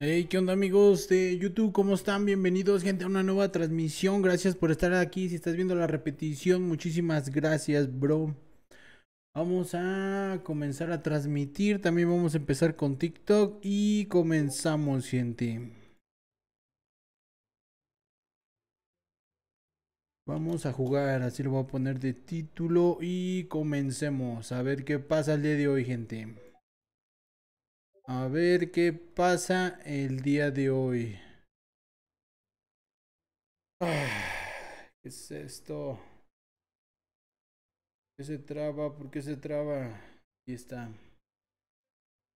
Hey, ¿qué onda amigos de YouTube? ¿Cómo están? Bienvenidos gente a una nueva transmisión. Gracias por estar aquí. Si estás viendo la repetición, muchísimas gracias, bro. Vamos a comenzar a transmitir. También vamos a empezar con TikTok y comenzamos, gente. Vamos a jugar, así lo voy a poner de título y comencemos a ver qué pasa el día de hoy, gente. A ver qué pasa el día de hoy. ¿Qué es esto? ¿Qué se traba? ¿Por qué se traba? Aquí está.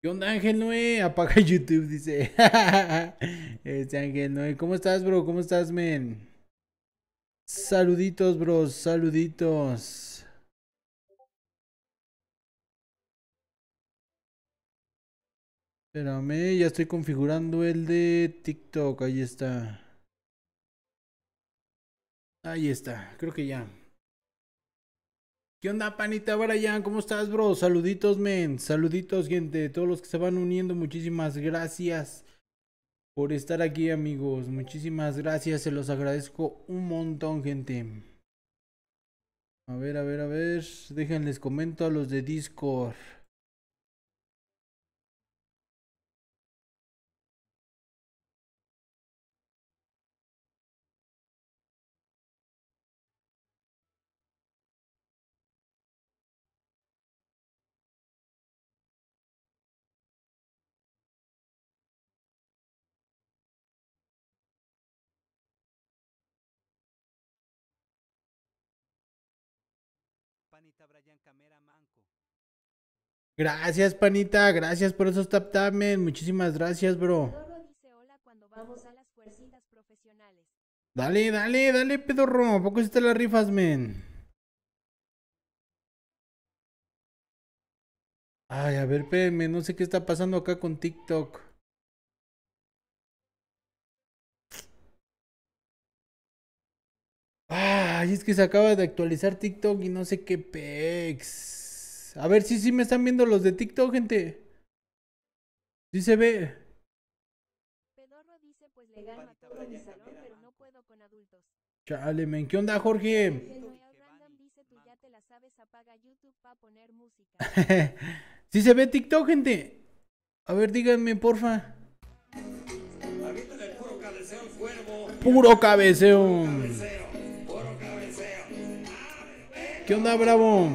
¿Qué onda, Ángel Noé? Apaga YouTube, dice. este Ángel Noé. ¿Cómo estás, bro? ¿Cómo estás, men? Saluditos, bros. Saluditos. Espérame, ya estoy configurando el de TikTok. Ahí está. Ahí está, creo que ya. ¿Qué onda, panita ya ¿Cómo estás, bro? Saluditos, men. Saluditos, gente. Todos los que se van uniendo, muchísimas gracias por estar aquí, amigos. Muchísimas gracias, se los agradezco un montón, gente. A ver, a ver, a ver. Déjenles comento a los de Discord. Gracias, panita. Gracias por esos tap Muchísimas gracias, bro. Dale, dale, dale, pedorro. ¿A poco está las rifas, men? Ay, a ver, espérenme. No sé qué está pasando acá con TikTok. Ay, es que se acaba de actualizar TikTok y no sé qué pex. A ver si sí, me están viendo los de TikTok, gente. Sí se ve. Pedorro dice pues pero no puedo con adultos. Chale, men, ¿qué onda, Jorge? sí se ve TikTok, gente. A ver, díganme, porfa. Puro cabeceo. Puro cabeceo. ¿Qué onda, bravo?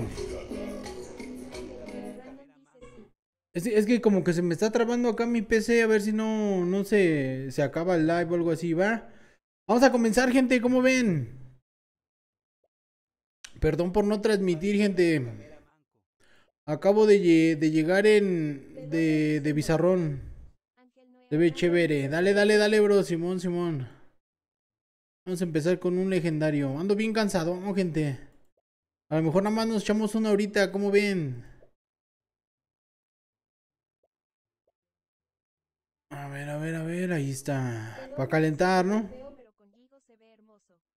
Es, que como que se me está trabando acá mi PC, a ver si no, no se, se acaba el live o algo así, ¿va? Vamos a comenzar, gente, ¿cómo ven? Perdón por no transmitir, gente. Acabo de, llegar en de, de Bizarrón. de chévere. Dale, dale, dale, bro. Simón, Simón. Vamos a empezar con un legendario. Ando bien cansado, ¿no, gente? A lo mejor nada más nos echamos una ahorita, ¿cómo ven? A ver, a ver, a ver, ahí está. Para calentar, ¿no?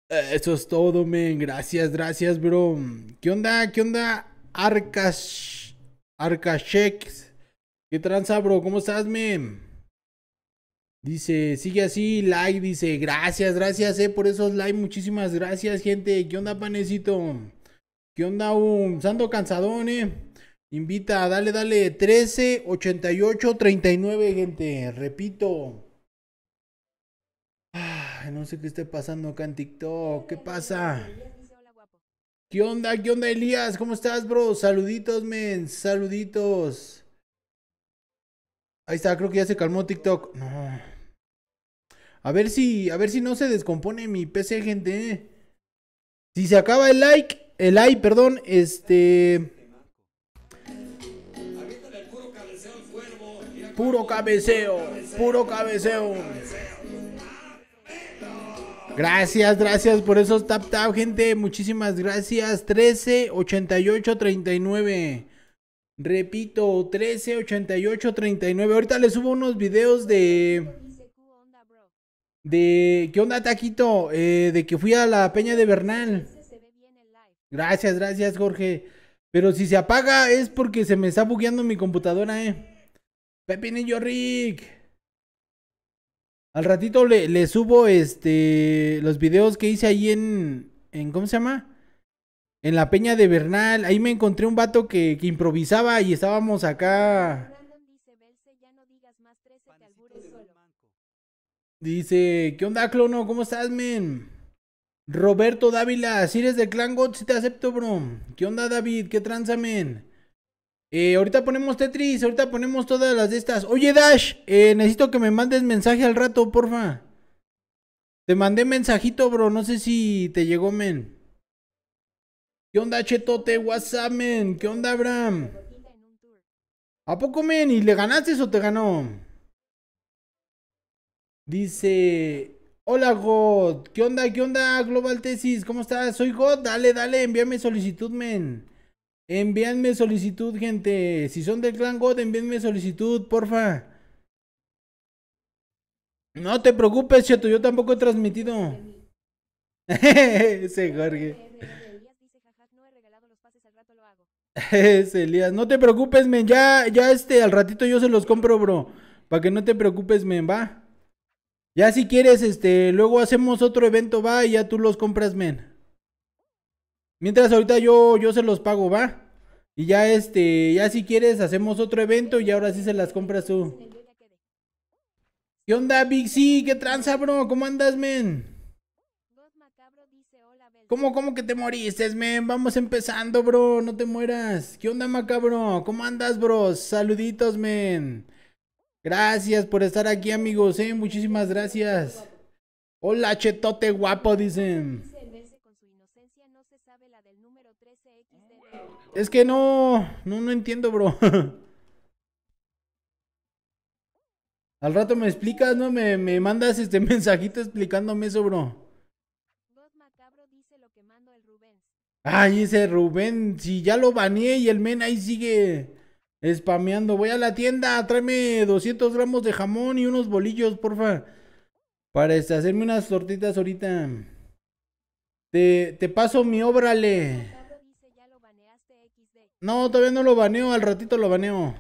Eh, eso es todo, men. Gracias, gracias, bro. ¿Qué onda? ¿Qué onda? Arcas. Arcashex. ¿Qué tranza, bro? ¿Cómo estás, men? Dice, sigue así, like, dice, gracias, gracias, eh, por esos like, muchísimas gracias, gente. ¿Qué onda, panecito? ¿Qué onda, un santo Cansadone? Invita dale, dale 13 88 39, gente. Repito. Ah, no sé qué está pasando acá en TikTok. ¿Qué pasa? ¿Qué onda? ¿Qué onda, Elías? ¿Cómo estás, bro? Saluditos, men. Saluditos. Ahí está, creo que ya se calmó TikTok. No. A ver si, a ver si no se descompone mi PC, gente. ¿eh? Si se acaba el like, el AI, perdón, este... Puro cabeceo, puro cabeceo. Gracias, gracias por esos tap tap, gente. Muchísimas gracias. 138839 Repito, 138839 Ahorita les subo unos videos de. De. ¿Qué onda, Taquito? Eh, de que fui a la Peña de Bernal. Gracias, gracias, Jorge. Pero si se apaga es porque se me está bugueando mi computadora, eh. yo, Rick. Al ratito le, subo este los videos que hice ahí en, en. ¿Cómo se llama? En la peña de Bernal. Ahí me encontré un vato que, que improvisaba y estábamos acá. Dice, ¿qué onda, clono? ¿Cómo estás, men? Roberto Dávila, si eres del clan God, si te acepto, bro. ¿Qué onda, David? ¿Qué transamen? Eh, ahorita ponemos Tetris, ahorita ponemos todas las de estas. Oye, Dash, eh, necesito que me mandes mensaje al rato, porfa. Te mandé mensajito, bro. No sé si te llegó, men. ¿Qué onda, Chetote? WhatsApp, men. ¿Qué onda, Abraham? ¿A poco, men? ¿Y le ganaste o te ganó? Dice. Hola God, ¿qué onda? ¿Qué onda Global Tesis? ¿Cómo estás? Soy God, dale, dale, envíame solicitud, men. Envíanme solicitud, gente. Si son del clan God, envíenme solicitud, porfa. No te preocupes, Cheto, yo tampoco he transmitido. Ese Jorge. Ese Elías, no te preocupes, men, ya, ya este, al ratito yo se los compro, bro. Para que no te preocupes, men, va. Ya si quieres, este, luego hacemos otro evento, va, y ya tú los compras, men. Mientras ahorita yo, yo se los pago, va. Y ya este, ya si quieres hacemos otro evento y ahora sí se las compras tú. ¿Qué onda, Big C? ¿Qué tranza, bro? ¿Cómo andas, men? ¿Cómo, cómo que te moriste, men? Vamos empezando, bro. No te mueras. ¿Qué onda, macabro? ¿Cómo andas, bro? Saluditos, men. Gracias por estar aquí, amigos, ¿eh? Muchísimas gracias. Hola, chetote guapo, dicen. Es que no, no, no entiendo, bro. Al rato me explicas, ¿no? Me, me mandas este mensajito explicándome eso, bro. Ay, ese Rubén, si ya lo baneé y el men ahí sigue. Spameando, voy a la tienda, tráeme 200 gramos de jamón y unos bolillos, porfa. Para este, hacerme unas tortitas ahorita. Te, te paso mi óbrale. No, todavía no lo baneo, al ratito lo baneo.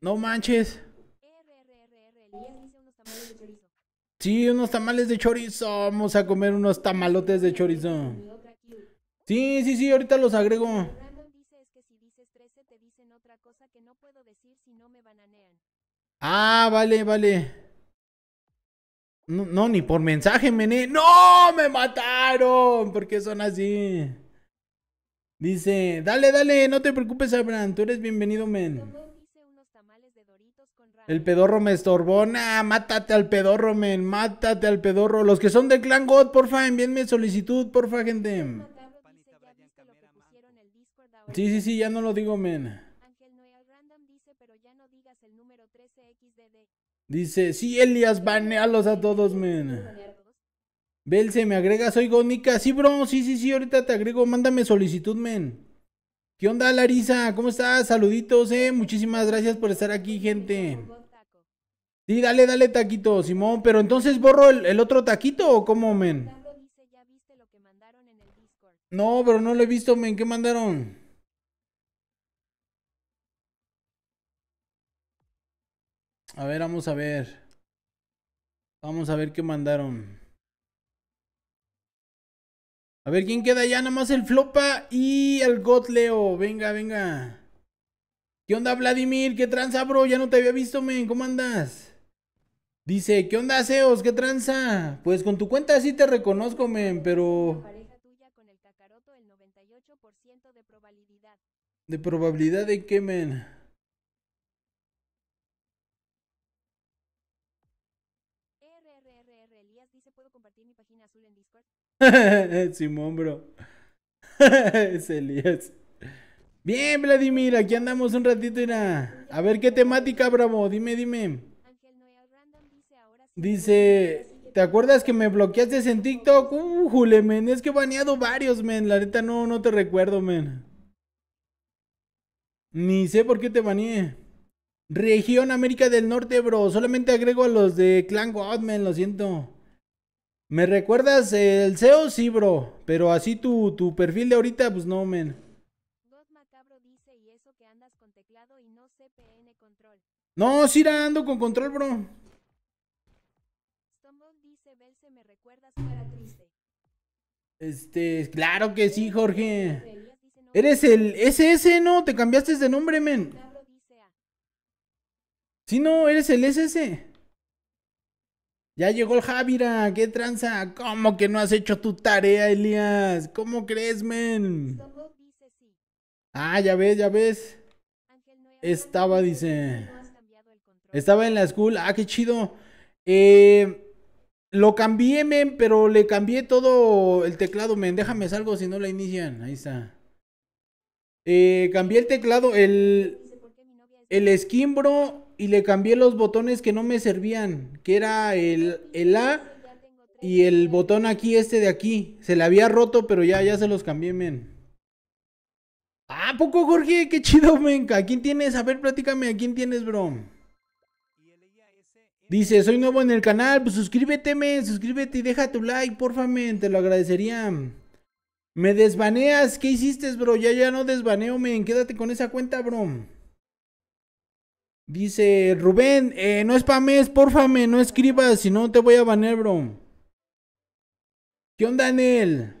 No manches. Sí, unos tamales de chorizo. Vamos a comer unos tamalotes de chorizo. Sí, sí, sí, ahorita los agrego. Ah, vale, vale. No, ni por mensaje, mené. ¡No! ¡Me mataron! ¿Por qué son así? Dice, dale, dale, no te preocupes, Abraham. Tú eres bienvenido, men. El pedorro me estorbona mátate al pedorro, men. Mátate al pedorro. Los que son de clan God, porfa, envíenme solicitud, porfa, gente. Sí, sí, sí, ya no lo digo, men. Dice, sí, Elias, banealos a todos, men. Belce, me agrega, soy Gónica. Sí, bro, sí, sí, sí, ahorita te agrego, mándame solicitud, men. ¿Qué onda, Larisa? ¿Cómo estás? Saluditos, eh. Muchísimas gracias por estar aquí, gente. Sí, dale, dale, taquito, Simón. Pero entonces borro el, el otro taquito o cómo, men. No, pero no lo he visto, men. ¿Qué mandaron? A ver, vamos a ver. Vamos a ver qué mandaron. A ver quién queda ya, nada más el flopa y el Gotleo. Venga, venga. ¿Qué onda, Vladimir? ¿Qué tranza, bro? Ya no te había visto, men. ¿Cómo andas? Dice, ¿qué onda, Zeus? ¿Qué tranza? Pues con tu cuenta sí te reconozco, men, pero. de probabilidad. ¿De probabilidad de qué, men? Simón, bro. es Elías. Bien, Vladimir, aquí andamos un ratito, A ver qué temática, bravo. Dime, dime. Dice, ¿te acuerdas que me bloqueaste en TikTok? Uh, jule, es que he baneado varios, men. La neta no, no te recuerdo, men. Ni sé por qué te baneé. Región América del Norte, bro. Solamente agrego a los de Clan Godman, lo siento. ¿Me recuerdas el SEO? Sí, bro. Pero así tu, perfil de ahorita, pues no, men. No, sí, ando con control, bro. Este, claro que sí, Jorge. Eres el SS, ¿no? Te cambiaste de nombre, men. Ah". Sí, no, eres el SS. Ya llegó el Javira, qué tranza. ¿Cómo que no has hecho tu tarea, Elías? ¿Cómo crees, men? Ah, ya ves, ya ves. Estaba, dice. Estaba en la school. Ah, qué chido. Eh, lo cambié, men, pero le cambié todo el teclado, men. Déjame salgo si no la inician. Ahí está. Eh, cambié el teclado, el. El skin, y le cambié los botones que no me servían, que era el, el A y el botón aquí, este de aquí. Se le había roto, pero ya, ya se los cambié, men. Ah, ¿A poco, Jorge? Qué chido, men. ¿A quién tienes? A ver, platícame, ¿a quién tienes, bro? Dice, soy nuevo en el canal, pues suscríbete, men, suscríbete y deja tu like, porfa, men, te lo agradecería. Me desvaneas ¿qué hiciste, bro? Ya, ya no desbaneo, men, quédate con esa cuenta, bro. Dice Rubén, eh, no spames, porfame, no escribas, si no te voy a banear, bro. ¿Qué onda, porfa.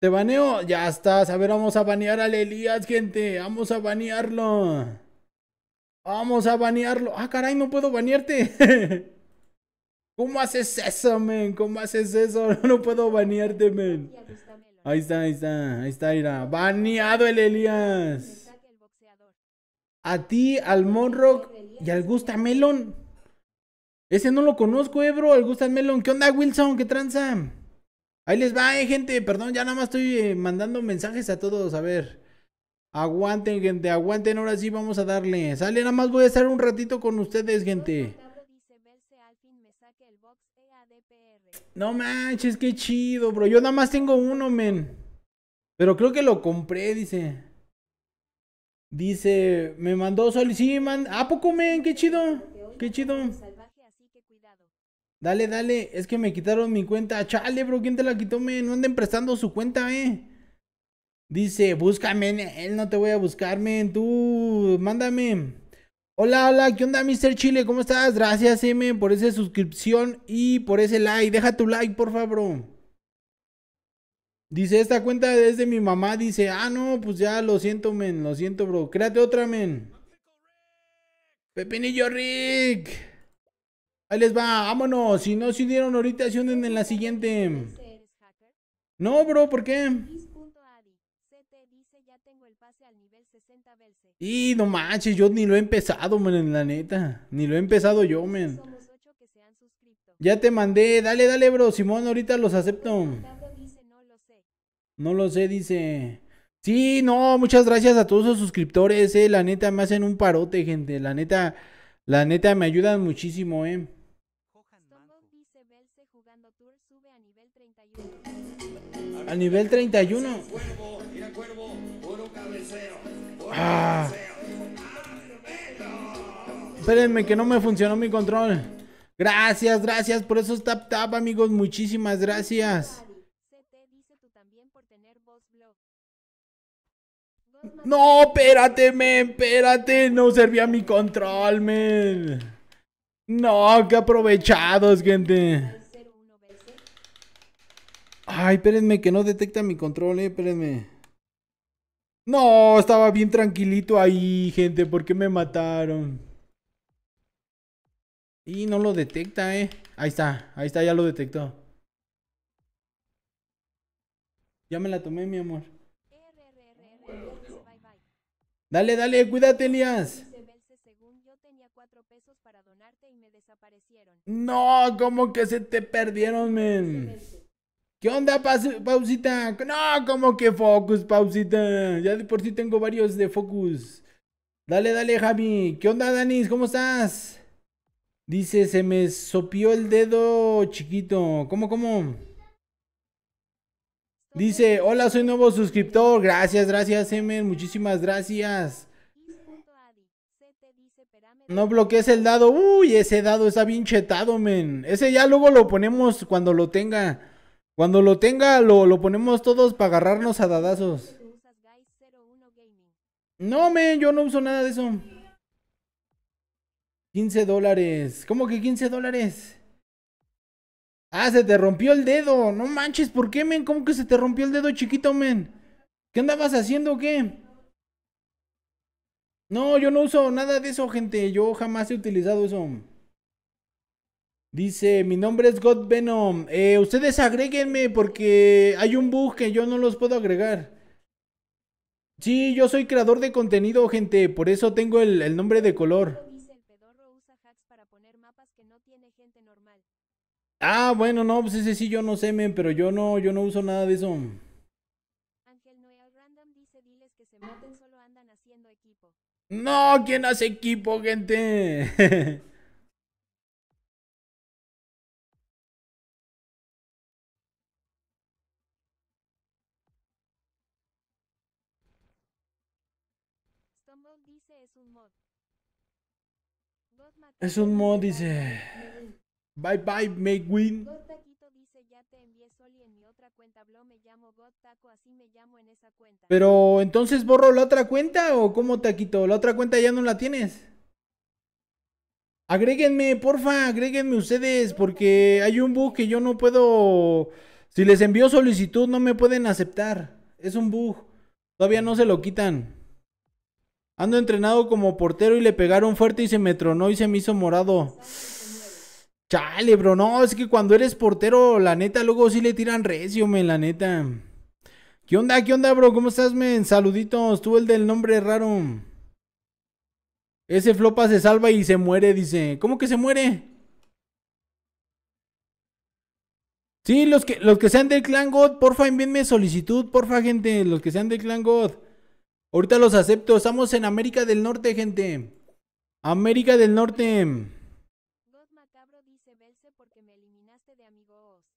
¿Te baneo? Ya estás. A ver, vamos a banear al Elías, gente. Vamos a banearlo. Vamos a banearlo. Ah, caray, no puedo banearte. ¿Cómo haces eso, men? ¿Cómo haces eso? No puedo banearte, men. Ahí está, ahí está. Ahí está, Ira. Baneado el Elías a ti, al Monrock y al Gusta Melon. Ese no lo conozco, eh, bro, al Gusta Melon. ¿Qué onda, Wilson? ¿Qué tranza? Ahí les va, eh, gente. Perdón, ya nada más estoy eh, mandando mensajes a todos. A ver. Aguanten, gente, aguanten. Ahora sí vamos a darle. Sale, nada más voy a estar un ratito con ustedes, gente. No manches, qué chido, bro. Yo nada más tengo uno, men. Pero creo que lo compré, dice. Dice, me mandó Sol. Sí, man. ¿A poco, men? Qué chido. Qué chido. Dale, dale. Es que me quitaron mi cuenta. Chale, bro. ¿Quién te la quitó, men? No anden prestando su cuenta, eh. Dice, búscame. Él no te voy a buscar, men. Tú, mándame. Hola, hola. ¿Qué onda, Mr. Chile? ¿Cómo estás? Gracias, eh, M, por esa suscripción y por ese like. Deja tu like, por favor, Dice, esta cuenta es de mi mamá. Dice, ah, no, pues ya lo siento, men. Lo siento, bro. Créate otra, men. Pepinillo Rick. Ahí les va, vámonos. Si no se si dieron ahorita, se unen en la siguiente. No, bro, ¿por qué? Y no manches, yo ni lo he empezado, men en la neta. Ni lo he empezado yo, men. Ya te mandé, dale, dale, bro. Simón, ahorita los acepto. No lo sé, dice. Sí, no, muchas gracias a todos los suscriptores, eh. La neta me hacen un parote, gente. La neta, la neta me ayudan muchísimo, eh. A nivel 31. Ah. Espérenme que no me funcionó mi control. Gracias, gracias por esos tap tap, amigos. Muchísimas gracias. No, espérate, men, espérate. No servía mi control, men. No, qué aprovechados, gente. Ay, espérenme, que no detecta mi control, eh, espérenme. No, estaba bien tranquilito ahí, gente. ¿Por qué me mataron? Y no lo detecta, eh. Ahí está, ahí está, ya lo detectó. Ya me la tomé, mi amor. Dale, dale, cuídate, Elías. No, ¿cómo que se te perdieron, men. ¿Qué onda, pausita? No, como que focus, pausita. Ya de por sí tengo varios de focus. Dale, dale, Javi. ¿Qué onda, Danis? ¿Cómo estás? Dice, se me sopió el dedo chiquito. ¿Cómo, cómo? Dice, hola, soy nuevo suscriptor. Gracias, gracias, Emen. Muchísimas gracias. No bloquees el dado. Uy, ese dado está bien chetado, men. Ese ya luego lo ponemos cuando lo tenga. Cuando lo tenga, lo, ponemos todos para agarrarnos a dadazos. No, men, yo no uso nada de eso. 15 dólares. ¿Cómo que 15 dólares? Ah, se te rompió el dedo. No manches, ¿por qué, men? ¿Cómo que se te rompió el dedo chiquito, men? ¿Qué andabas haciendo o qué? No, yo no uso nada de eso, gente. Yo jamás he utilizado eso. Dice, mi nombre es God Venom. Eh, ustedes agréguenme porque hay un bug que yo no los puedo agregar. Sí, yo soy creador de contenido, gente. Por eso tengo el nombre de color. Ah, bueno, no, pues ese sí yo no sé, men, pero yo no, yo no uso nada de eso. Ángel Noel Random dice, diles que se maten, solo andan haciendo equipo. No, ¿quién hace equipo, gente? Stumble dice, es un mod. es un mod, dice... Bye bye, make win. Pero entonces borro la otra cuenta o cómo taquito? La otra cuenta ya no la tienes. Agréguenme, porfa, agréguenme ustedes porque hay un bug que yo no puedo si les envío solicitud no me pueden aceptar. Es un bug. Todavía no se lo quitan. Ando entrenado como portero y le pegaron fuerte y se me tronó y se me hizo morado. Chale, bro, no, es que cuando eres portero, la neta, luego sí le tiran recio, men, la neta. ¿Qué onda, qué onda, bro? ¿Cómo estás, men? Saluditos, tú el del nombre raro. Ese flopa se salva y se muere, dice. ¿Cómo que se muere? Sí, los que, los que sean del Clan God, porfa, envíenme solicitud, porfa, gente, los que sean del Clan God. Ahorita los acepto, estamos en América del Norte, gente. América del Norte.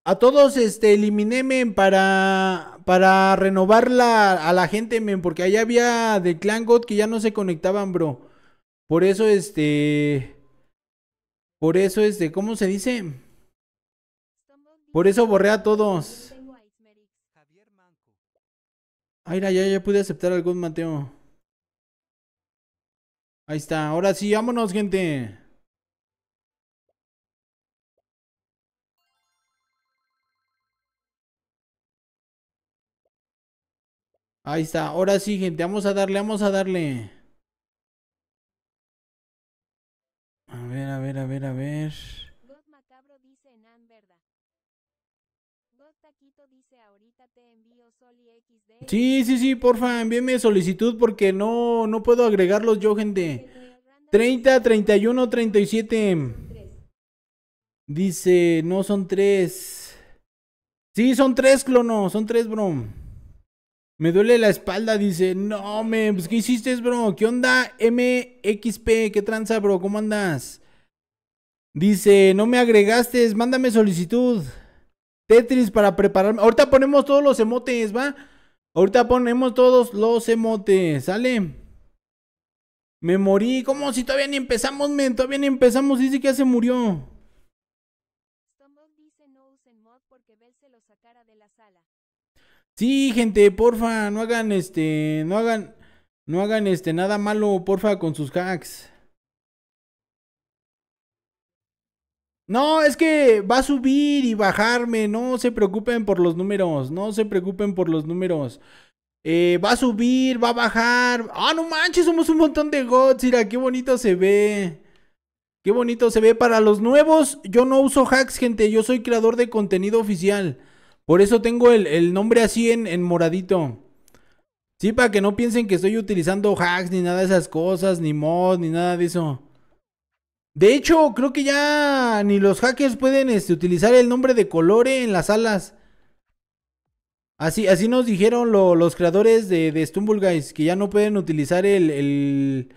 a todos este eliminé para para renovar a la gente men porque allá había de clan god que ya no se conectaban bro por eso este por eso este cómo se dice por eso borré a todos Ay, ya, ya pude aceptar al God Mateo. Ahí está. Ahora sí, vámonos, gente. Ahí está. Ahora sí, gente. Vamos a darle, vamos a darle. A ver, a ver, a ver, a ver. God Macabro dice God Taquito dice ahorita te envío Soli XD. Sí, sí, sí, porfa, envíeme solicitud porque no, no puedo agregarlos yo, gente. 30, 31, 37. Dice, no son tres. Sí, son tres, clono, son tres, bro. Me duele la espalda, dice. No, me, pues, ¿qué hiciste, bro? ¿Qué onda? MXP, ¿qué tranza, bro? ¿Cómo andas? Dice, no me agregaste, mándame solicitud. Tetris para prepararme. Ahorita ponemos todos los emotes, ¿va? Ahorita ponemos todos los emotes, ¿sale? Me morí, ¿cómo? Si todavía ni empezamos, men, todavía ni empezamos, dice que ya se murió. Sí, gente, porfa, no hagan este, no hagan, no hagan este, nada malo, porfa, con sus hacks. No, es que va a subir y bajarme, no se preocupen por los números, no se preocupen por los números. Eh, va a subir, va a bajar. Ah, no manches, somos un montón de gods. Mira, qué bonito se ve. Qué bonito se ve. Para los nuevos, yo no uso hacks, gente. Yo soy creador de contenido oficial. Por eso tengo el, nombre así en, en, moradito. Sí, para que no piensen que estoy utilizando hacks ni nada de esas cosas, ni mods, ni nada de eso. De hecho, creo que ya ni los hackers pueden este, utilizar el nombre de colores en las alas. Así, así nos dijeron los creadores de, de Stumble Guys, que ya no pueden utilizar el,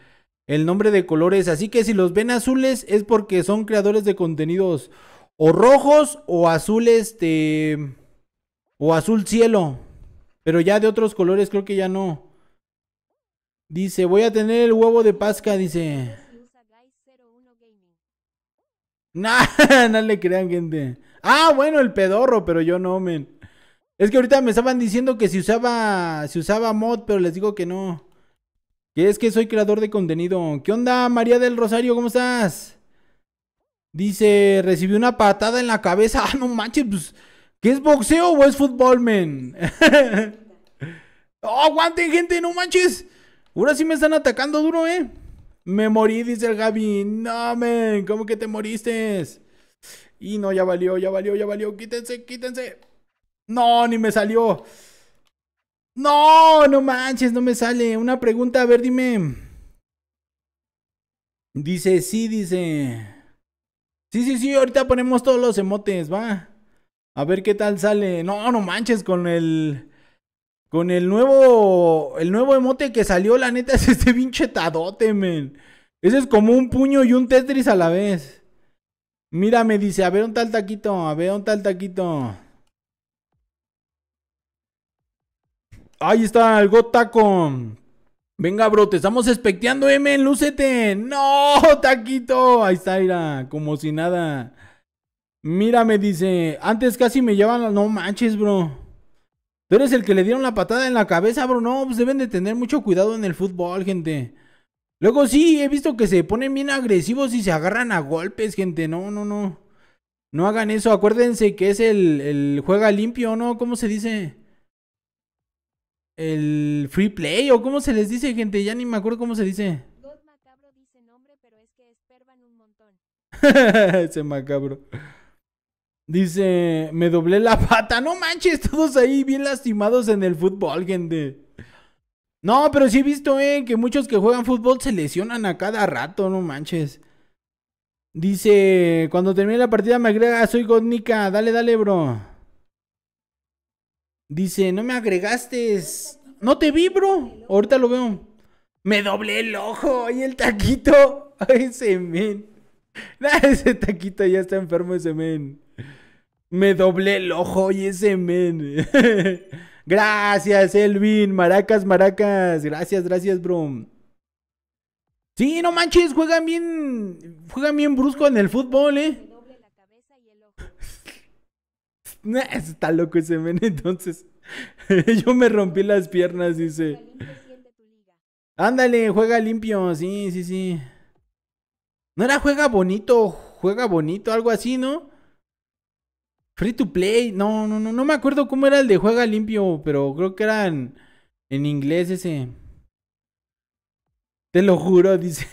el nombre de colores. Así que si los ven azules es porque son creadores de contenidos o rojos o azules de... Este, o azul cielo. Pero ya de otros colores creo que ya no. Dice, voy a tener el huevo de Pasca, dice. Nah, no le crean, gente. Ah, bueno, el pedorro, pero yo no, men. Es que ahorita me estaban diciendo que si usaba, si usaba mod, pero les digo que no. Que es que soy creador de contenido. ¿Qué onda, María del Rosario? ¿Cómo estás? Dice, recibí una patada en la cabeza. Ah, no manches, pues. ¿Qué es boxeo o es fútbol, men? ¡Oh, aguanten, gente! ¡No manches! Ahora sí me están atacando duro, ¿eh? Me morí, dice el Gaby. No, men, ¿cómo que te moriste? Y no, ya valió, ya valió, ya valió. Quítense, quítense. No, ni me salió. No, no manches, no me sale. Una pregunta, a ver, dime. Dice, sí, dice. Sí, sí, sí, ahorita ponemos todos los emotes, va. A ver qué tal sale. No, no manches con el... Con el nuevo... El nuevo emote que salió, la neta, es este pinche tadote, men. Ese es como un puño y un Tetris a la vez. Mira, me dice, a ver un tal taquito, a ver un tal taquito. Ahí está el Got Taco. Venga, bro, te estamos especteando, eh, men lúcete. No, taquito. Ahí está, mira, como si nada. Mira, me dice, antes casi me llevan, no manches, bro. Tú eres el que le dieron la patada en la cabeza, bro. No, pues deben de tener mucho cuidado en el fútbol, gente. Luego sí, he visto que se ponen bien agresivos y se agarran a golpes, gente. No, no, no. No hagan eso. Acuérdense que es el, el juega limpio, ¿no? ¿Cómo se dice? El free play o cómo se les dice, gente. Ya ni me acuerdo cómo se dice. pero es que un montón. Ese macabro. Dice, me doblé la pata. No manches, todos ahí bien lastimados en el fútbol, gente. No, pero sí he visto, eh, que muchos que juegan fútbol se lesionan a cada rato, no manches. Dice, cuando termine la partida me agrega, soy Godnica, dale, dale, bro. Dice, no me agregaste. No te vi, bro. Ahorita lo veo. Me doblé el ojo y el taquito. Ay, ese men. ese taquito ya está enfermo, ese men. Me doblé el ojo y ese men. gracias, Elvin. Maracas, maracas. Gracias, gracias, bro. Sí, no manches, juegan bien. Juegan bien brusco en el fútbol, eh. está loco ese men, entonces. Yo me rompí las piernas, dice. Ándale, juega limpio, sí, sí, sí. No era juega bonito, juega bonito, algo así, ¿no? Free to play. No, no, no, no me acuerdo cómo era el de juega limpio, pero creo que era en, inglés ese. Te lo juro, dice.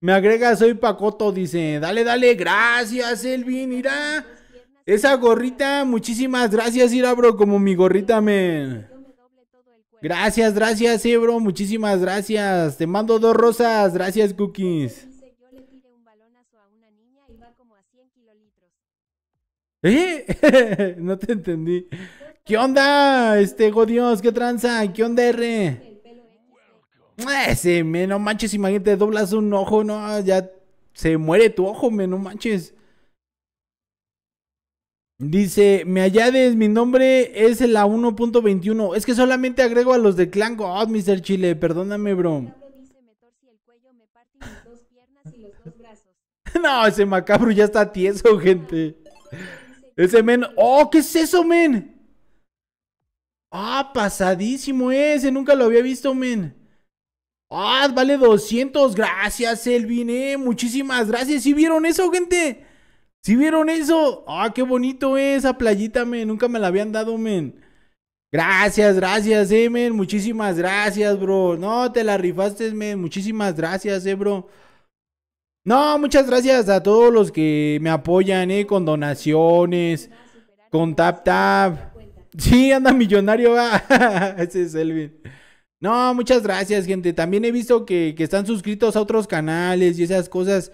me agrega, soy Pacoto, dice. Dale, dale, gracias, Elvin, irá. Esa gorrita, muchísimas gracias, irá, bro, como mi gorrita me... Gracias, gracias, Ebro, muchísimas gracias. Te mando dos rosas, gracias, Cookies. ¿Eh? no te entendí. ¿Qué onda, este Godios? ¿Qué tranza? ¿Qué onda, R? Ese, eh, me, no manches, imagínate, doblas un ojo, no, ya se muere tu ojo, me, no manches. Dice, me hallades, mi nombre es la 1.21. Es que solamente agrego a los de clan God, Mr. Chile, perdóname, bro. no, ese macabro ya está tieso, gente. Ese men. ¡Oh, qué es eso, men! ¡Ah, pasadísimo ese! Nunca lo había visto, men. ¡Ah, vale 200! Gracias, Elvin, eh. Muchísimas gracias. ¿Sí vieron eso, gente? ¿Sí vieron eso? ¡Ah, qué bonito esa playita, men! Nunca me la habían dado, men. Gracias, gracias, eh, men. Muchísimas gracias, bro. No, te la rifaste, men. Muchísimas gracias, eh, bro. No, muchas gracias a todos los que me apoyan, eh, con donaciones, con tap tap. Sí, anda millonario, ese es Elvin. No, muchas gracias, gente. También he visto que, están suscritos a otros canales y esas cosas.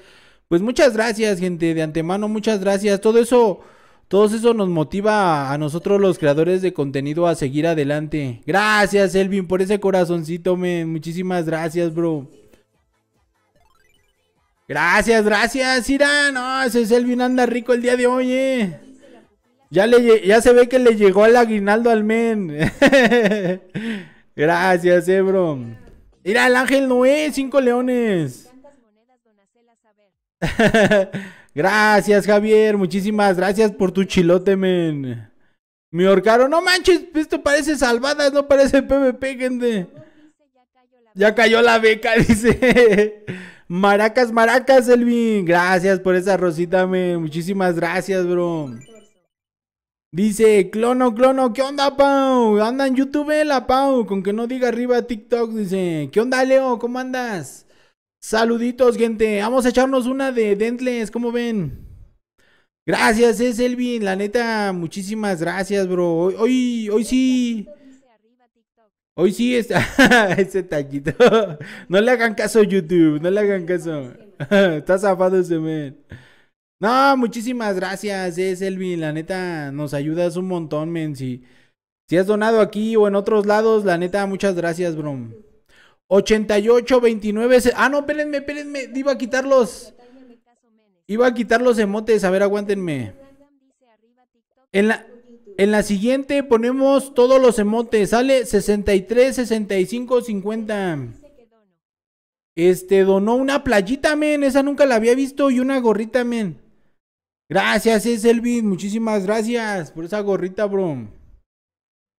Pues muchas gracias, gente, de antemano, muchas gracias. Todo eso, todo eso nos motiva a nosotros los creadores de contenido a seguir adelante. Gracias, Elvin, por ese corazoncito, men. Muchísimas gracias, bro. Gracias, gracias, irán No, ese Selvin anda rico el día de hoy, eh. Ya, le, ya se ve que le llegó el aguinaldo al men. gracias, Ebro. Eh, Mira, el ángel Noé, cinco leones. gracias, Javier. Muchísimas gracias por tu chilote, men. Mi orcaro no manches, esto parece salvadas, no parece PvP, gente. Ya cayó la beca, dice. Maracas, maracas, Elvin. Gracias por esa rosita, men. Muchísimas gracias, bro. Dice, clono, clono, ¿qué onda, Pau? Anda en YouTube, eh, la Pau, con que no diga arriba TikTok, dice. ¿Qué onda, Leo? ¿Cómo andas? Saluditos, gente. Vamos a echarnos una de Dentles, ¿cómo ven? Gracias, es Elvin. La neta, muchísimas gracias, bro. hoy, hoy sí. Hoy sí está ese taquito. No le hagan caso YouTube, no le hagan caso. Está zafado ese men. No, muchísimas gracias, eh, Selvi! La neta, nos ayudas un montón, men. Si, si has donado aquí o en otros lados, la neta, muchas gracias, bro. 88, 29. Ah, no, espérenme, espérenme. Iba a quitar los. Iba a quitar los emotes. A ver, aguántenme. En la. En la siguiente ponemos todos los emotes. Sale 63, 65, 50. Este, donó una playita, men. Esa nunca la había visto. Y una gorrita, men. Gracias, Elvis. Muchísimas gracias por esa gorrita, bro.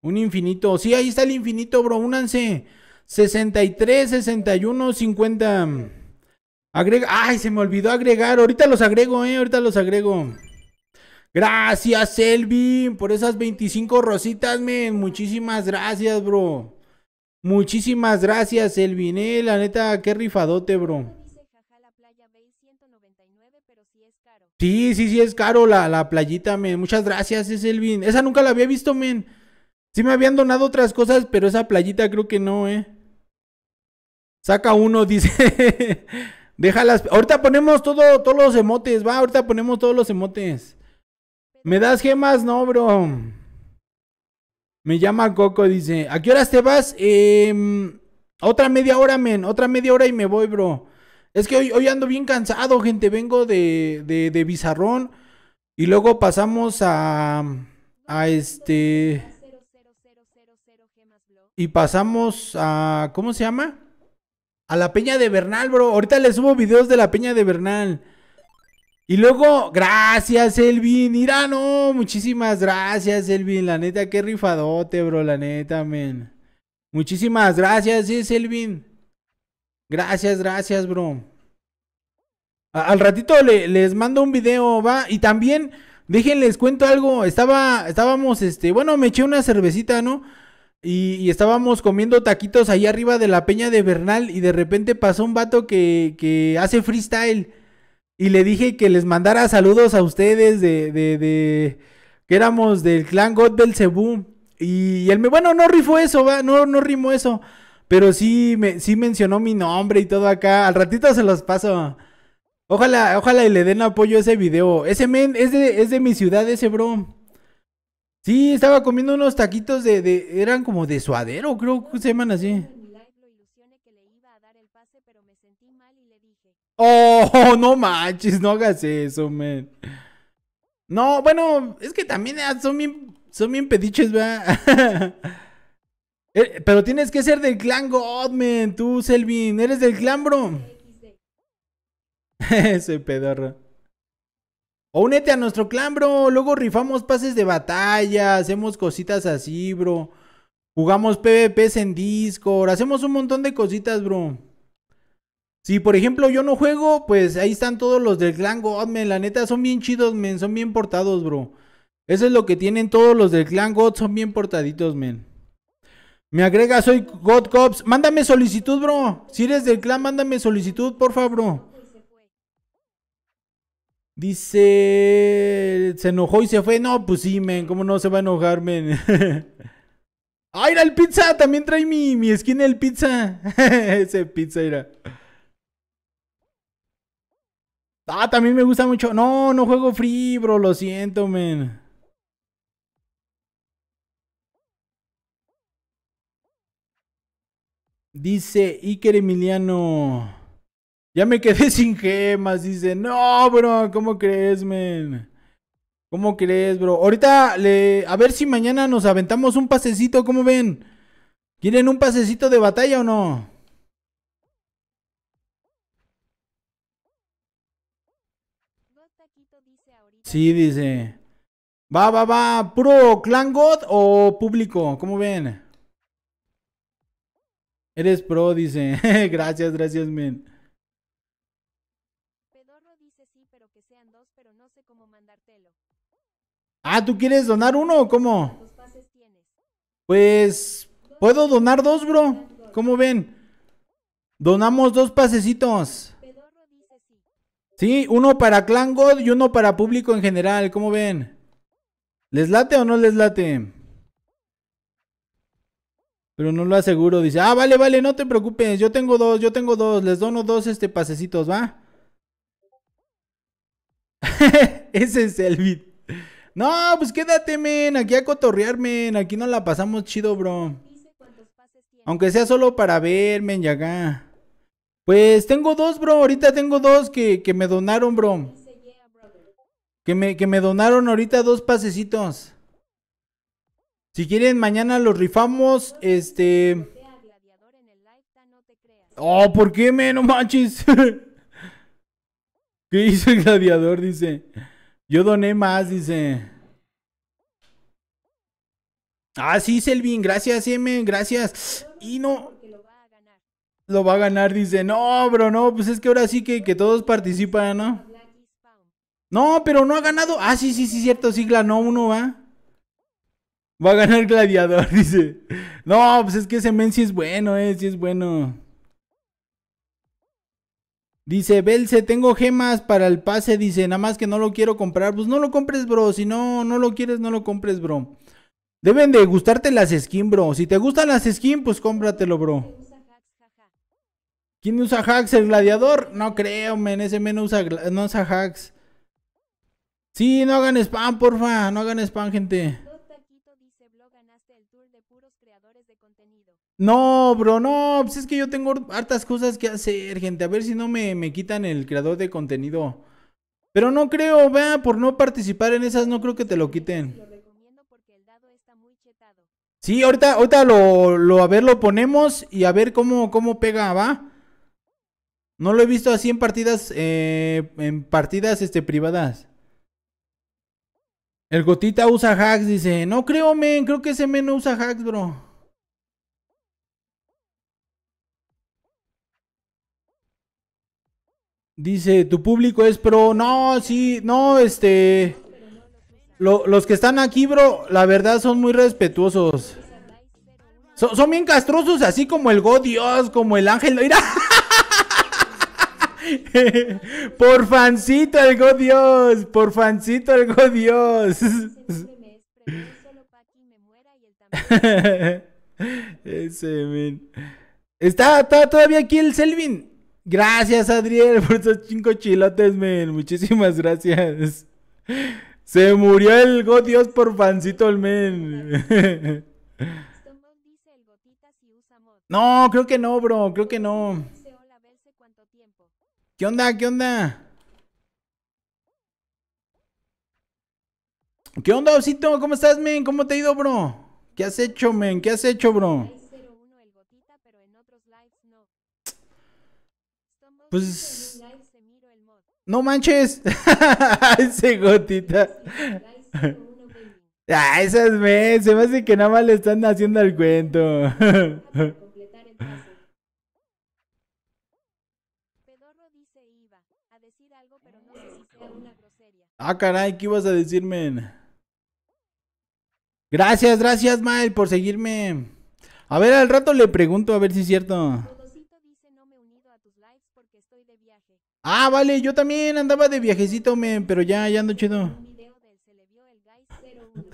Un infinito. Sí, ahí está el infinito, bro. Únanse. 63, 61, 50. Agrega. Ay, se me olvidó agregar. Ahorita los agrego, eh. Ahorita los agrego. Gracias, Elvin, por esas 25 rositas, men. Muchísimas gracias, bro. Muchísimas gracias, Elvin. Eh, la neta, qué rifadote, bro. Sí, sí, sí, es caro la, la playita, men. Muchas gracias, es Elvin. Esa nunca la había visto, men. Sí me habían donado otras cosas, pero esa playita creo que no, eh. Saca uno, dice. Déjalas. Ahorita ponemos todo, todos los emotes, va. Ahorita ponemos todos los emotes. ¿Me das gemas? No, bro. Me llama Coco, dice. ¿A qué horas te vas? Eh, otra media hora, men. Otra media hora y me voy, bro. Es que hoy, hoy ando bien cansado, gente. Vengo de, de, de Bizarrón. Y luego pasamos a. A este. Y pasamos a. ¿Cómo se llama? A la Peña de Bernal, bro. Ahorita les subo videos de la Peña de Bernal. Y luego, gracias, Elvin. Mira, no, muchísimas gracias, Elvin. La neta, qué rifadote, bro. La neta, men. Muchísimas gracias, sí, Elvin. Gracias, gracias, bro. al ratito les mando un video, va. Y también, déjenles cuento algo. Estaba, estábamos, este, bueno, me eché una cervecita, ¿no? Y, estábamos comiendo taquitos ahí arriba de la peña de Bernal. Y de repente pasó un vato que, que hace freestyle. Y le dije que les mandara saludos a ustedes de, de, de que éramos del clan God del Cebú. Y él me, bueno, no rifó eso, va, no, no rimó eso. Pero sí, me, sí mencionó mi nombre y todo acá. Al ratito se los paso. Ojalá, ojalá y le den apoyo a ese video. Ese men es de, es de mi ciudad, ese bro. Sí, estaba comiendo unos taquitos de, de. Eran como de suadero, creo que se llaman así. Oh, no manches, no hagas eso, man. No, bueno, es que también ah, son bien, son pediches, ¿verdad? Eh, pero tienes que ser del clan Godman, Tú, Selvin, eres del clan, bro. Ese pedorro. únete a nuestro clan, bro. Luego rifamos pases de batalla, hacemos cositas así, bro. Jugamos PvPs en Discord, hacemos un montón de cositas, bro. Si por ejemplo yo no juego, pues ahí están todos los del clan God, men, La neta son bien chidos, men. Son bien portados, bro. Eso es lo que tienen todos los del clan God. Son bien portaditos, men. Me agrega, soy God Cops. Mándame solicitud, bro. Si eres del clan, mándame solicitud, por favor. Dice. Se enojó y se fue. No, pues sí, men. ¿Cómo no se va a enojar, men? ¡Ay, era el pizza! También trae mi, mi skin el pizza. Ese pizza era. Ah, también me gusta mucho. No, no juego free, bro. Lo siento, men. Dice Iker Emiliano. Ya me quedé sin gemas. Dice, no, bro. ¿Cómo crees, men? ¿Cómo crees, bro? Ahorita le. A ver si mañana nos aventamos un pasecito. ¿Cómo ven? ¿Quieren un pasecito de batalla o no? Sí, dice. Va, va, va. pro, clan God o público? ¿Cómo ven? Eres pro, dice. gracias, gracias, men. pero que sean dos, pero no sé cómo mandártelo. Ah, ¿tú quieres donar uno o cómo? pues ¿puedo donar dos, bro? ¿Cómo ven? Donamos dos pasecitos. Sí, uno para Clan God y uno para público en general, ¿cómo ven? ¿Les late o no les late? Pero no lo aseguro, dice, ah, vale, vale, no te preocupes, yo tengo dos, yo tengo dos, les dono dos este pasecitos, ¿va? Ese es el beat. No, pues quédate, men, aquí a cotorrear, men, aquí nos la pasamos chido, bro. Aunque sea solo para ver, men, y acá. Pues tengo dos, bro. Ahorita tengo dos que, me donaron, bro. Que me, que me donaron ahorita dos pasecitos. Si quieren, mañana los rifamos. Este. Oh, ¿por qué, me? No manches. ¿Qué hizo el gladiador? Dice. Yo doné más, dice. Ah, sí, Selvin. Gracias, eh, M. Gracias. Y no lo va a ganar. Dice, no, bro, no, pues es que ahora sí que, que todos participan, ¿no? No, pero no ha ganado. Ah, sí, sí, sí, cierto, sí, no uno, va. Va a ganar Gladiador, dice. No, pues es que ese men es bueno, eh, sí es bueno. Dice, Belce, tengo gemas para el pase, dice, nada más que no lo quiero comprar. Pues no lo compres, bro, si no, no lo quieres, no lo compres, bro. Deben de gustarte las skins, bro. Si te gustan las skins, pues cómpratelo, bro. ¿Quién usa hacks? ¿El gladiador? No creo, men. Ese men usa, no usa hacks. Sí, no hagan spam, porfa. No hagan spam, gente. No, bro, no. Pues es que yo tengo hartas cosas que hacer, gente. A ver si no me, quitan el creador de contenido. Pero no creo, vea, por no participar en esas, no creo que te lo quiten. Sí, ahorita, ahorita lo, lo a ver, lo ponemos y a ver cómo, cómo pega, ¿va? No lo he visto así en partidas, eh, en partidas este, privadas. El gotita usa hacks, dice. No creo, men. Creo que ese men no usa hacks, bro. Dice, tu público es pro. No, sí, no, este. los que están aquí, bro, la verdad son muy respetuosos. son bien castrosos, así como el God Dios, como el ángel. Mira. por fancito algo Dios, por fancito algo Dios. Ese men. Está, todavía aquí el Selvin. Gracias, Adriel, por esos cinco chilotes, men. Muchísimas gracias. Se murió el Dios por fancito, el men. no, creo que no, bro. Creo que no. ¿Qué onda? ¿Qué onda? ¿Qué onda, Osito? ¿Cómo estás, men? ¿Cómo te ha ido, bro? ¿Qué has hecho, men? ¿Qué has hecho, bro? Pues... No manches. Ese gotita. ah, esas men. Se me hace que nada más le están haciendo el cuento. Ah, caray, ¿qué ibas a decirme? Gracias, gracias, Mael, por seguirme. A ver, al rato le pregunto a ver si es cierto. Ah, vale, yo también andaba de viajecito, men, pero ya, ya ando chido.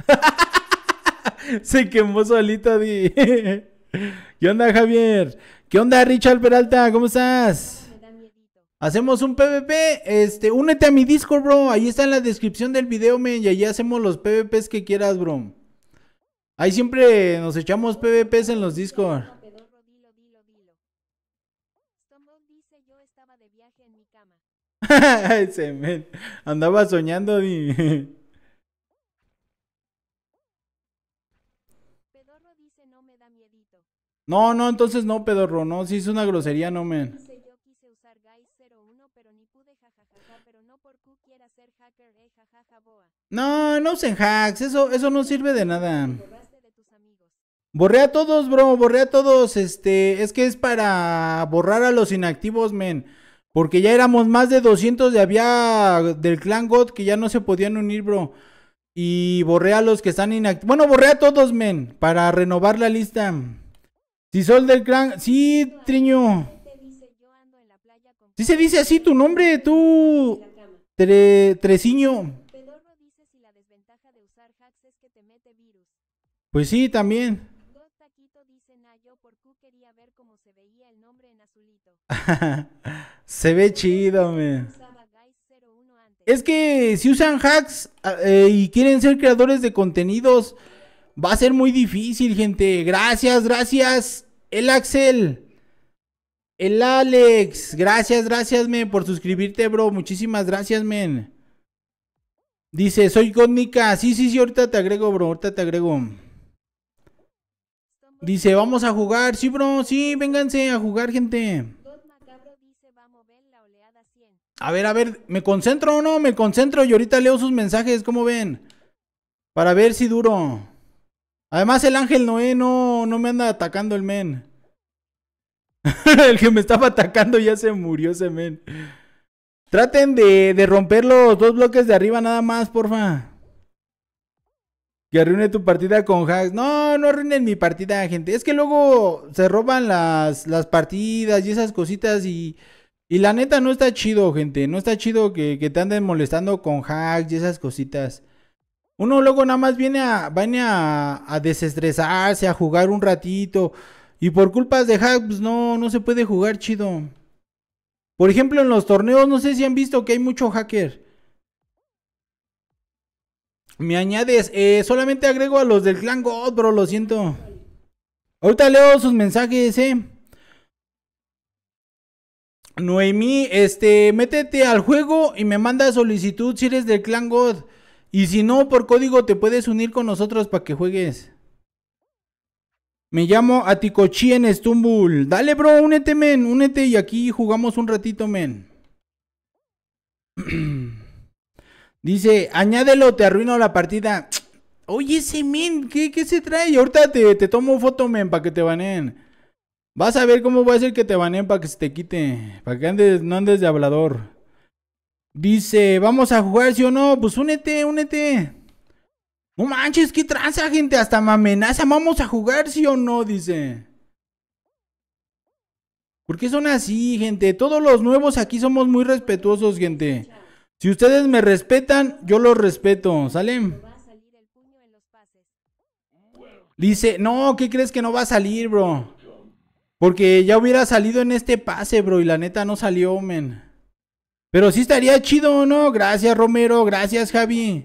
Se quemó solito, di. ¿Qué onda, Javier? ¿Qué onda, Richard Peralta? ¿Cómo estás? Hacemos un PvP, este, únete a mi Discord, bro. Ahí está en la descripción del video, men, y allí hacemos los PvPs que quieras, bro. Ahí siempre nos echamos PvPs en los Discord. andaba soñando No, no, entonces no, pedorro, no, si es una grosería, no, men. No, no usen hacks, eso, eso no sirve de nada. Borré a todos, bro, borré a todos. Este, es que es para borrar a los inactivos, men. Porque ya éramos más de 200 de había del clan God que ya no se podían unir, bro. Y borré a los que están inactivos. Bueno, borré a todos, men, para renovar la lista. Si sol del clan, sí, Triño. Si se dice así tu nombre, tú. Tre... Treciño. Pues sí, también. se ve chido, men. Es que si usan hacks ah, eh, y quieren ser creadores de contenidos, va a ser muy difícil, gente. Gracias, gracias. El Axel. El Alex. Gracias, gracias, men, por suscribirte, bro. Muchísimas gracias, men. Dice, soy Gótnica. Sí, sí, sí, ahorita te agrego, bro. Ahorita te agrego. Dice, vamos a jugar. Sí, bro, sí, vénganse a jugar, gente. A ver, a ver, ¿me concentro o no? Me concentro y ahorita leo sus mensajes, ¿cómo ven? Para ver si duro. Además, el ángel Noé no, no me anda atacando el men. el que me estaba atacando ya se murió ese men. Traten de, de romper los dos bloques de arriba nada más, porfa. Que arruine tu partida con hacks. No, no arruinen mi partida, gente. Es que luego se roban las, las partidas y esas cositas y... Y la neta no está chido, gente. No está chido que, te anden molestando con hacks y esas cositas. Uno luego nada más viene a, a, desestresarse, a jugar un ratito. Y por culpas de hacks, pues no, no se puede jugar chido. Por ejemplo, en los torneos, no sé si han visto que hay mucho hacker. Me añades, eh, solamente agrego a los del clan God, bro, lo siento. Ahorita leo sus mensajes, eh. Noemí, este, métete al juego y me manda solicitud si eres del clan God. Y si no, por código te puedes unir con nosotros para que juegues. Me llamo Aticochi en Stumble. Dale, bro, únete, men, únete y aquí jugamos un ratito, men. Dice, añádelo, te arruino la partida. Oye, ese men, ¿qué, se trae? Ahorita te, te tomo foto, men, para que te baneen. Vas a ver cómo voy a hacer que te baneen para que se te quite. Para que andes, no andes de hablador. Dice, vamos a jugar, ¿sí o no? Pues únete, únete. No manches, qué tranza, gente. Hasta me amenaza. Vamos a jugar, ¿sí o no? Dice. ¿Por qué son así, gente? Todos los nuevos aquí somos muy respetuosos, gente. Si ustedes me respetan, yo los respeto, Salen. Dice, no, ¿qué crees que no va a salir, bro? Porque ya hubiera salido en este pase, bro, y la neta no salió, men. Pero sí estaría chido, ¿no? Gracias, Romero, gracias, Javi.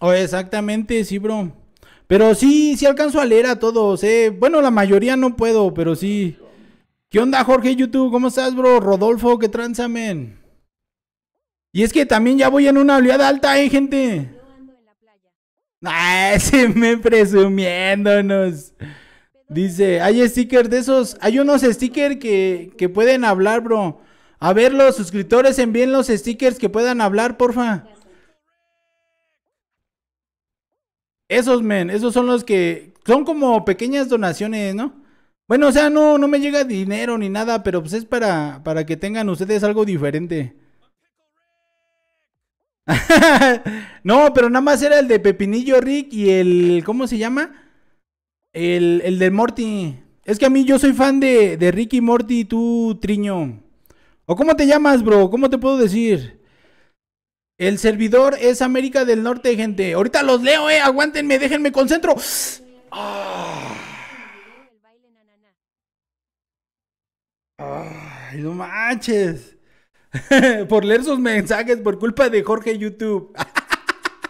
Oh, exactamente, sí, bro. Pero sí, sí alcanzo a leer a todos, ¿eh? Bueno, la mayoría no puedo, pero sí. ¿Qué onda, Jorge YouTube? ¿Cómo estás, bro? Rodolfo, qué tranza, men. Y es que también ya voy en una oleada alta, ¿eh, gente? Ah, se me presumiéndonos. Dice, hay stickers de esos. Hay unos stickers que, que pueden hablar, bro. A ver, los suscriptores envíen los stickers que puedan hablar, porfa. Esos, men, esos son los que. Son como pequeñas donaciones, ¿no? Bueno, o sea, no, no me llega dinero ni nada, pero pues es para, para que tengan ustedes algo diferente. no, pero nada más era el de Pepinillo Rick y el. ¿Cómo se llama? El, el de Morty. Es que a mí yo soy fan de, de Rick y Morty, tú, Triño. ¿O cómo te llamas, bro? ¿Cómo te puedo decir? El servidor es América del Norte, gente. Ahorita los leo, eh. Aguántenme, déjenme concentro. Ah. Ay, no manches. por leer sus mensajes por culpa de Jorge YouTube.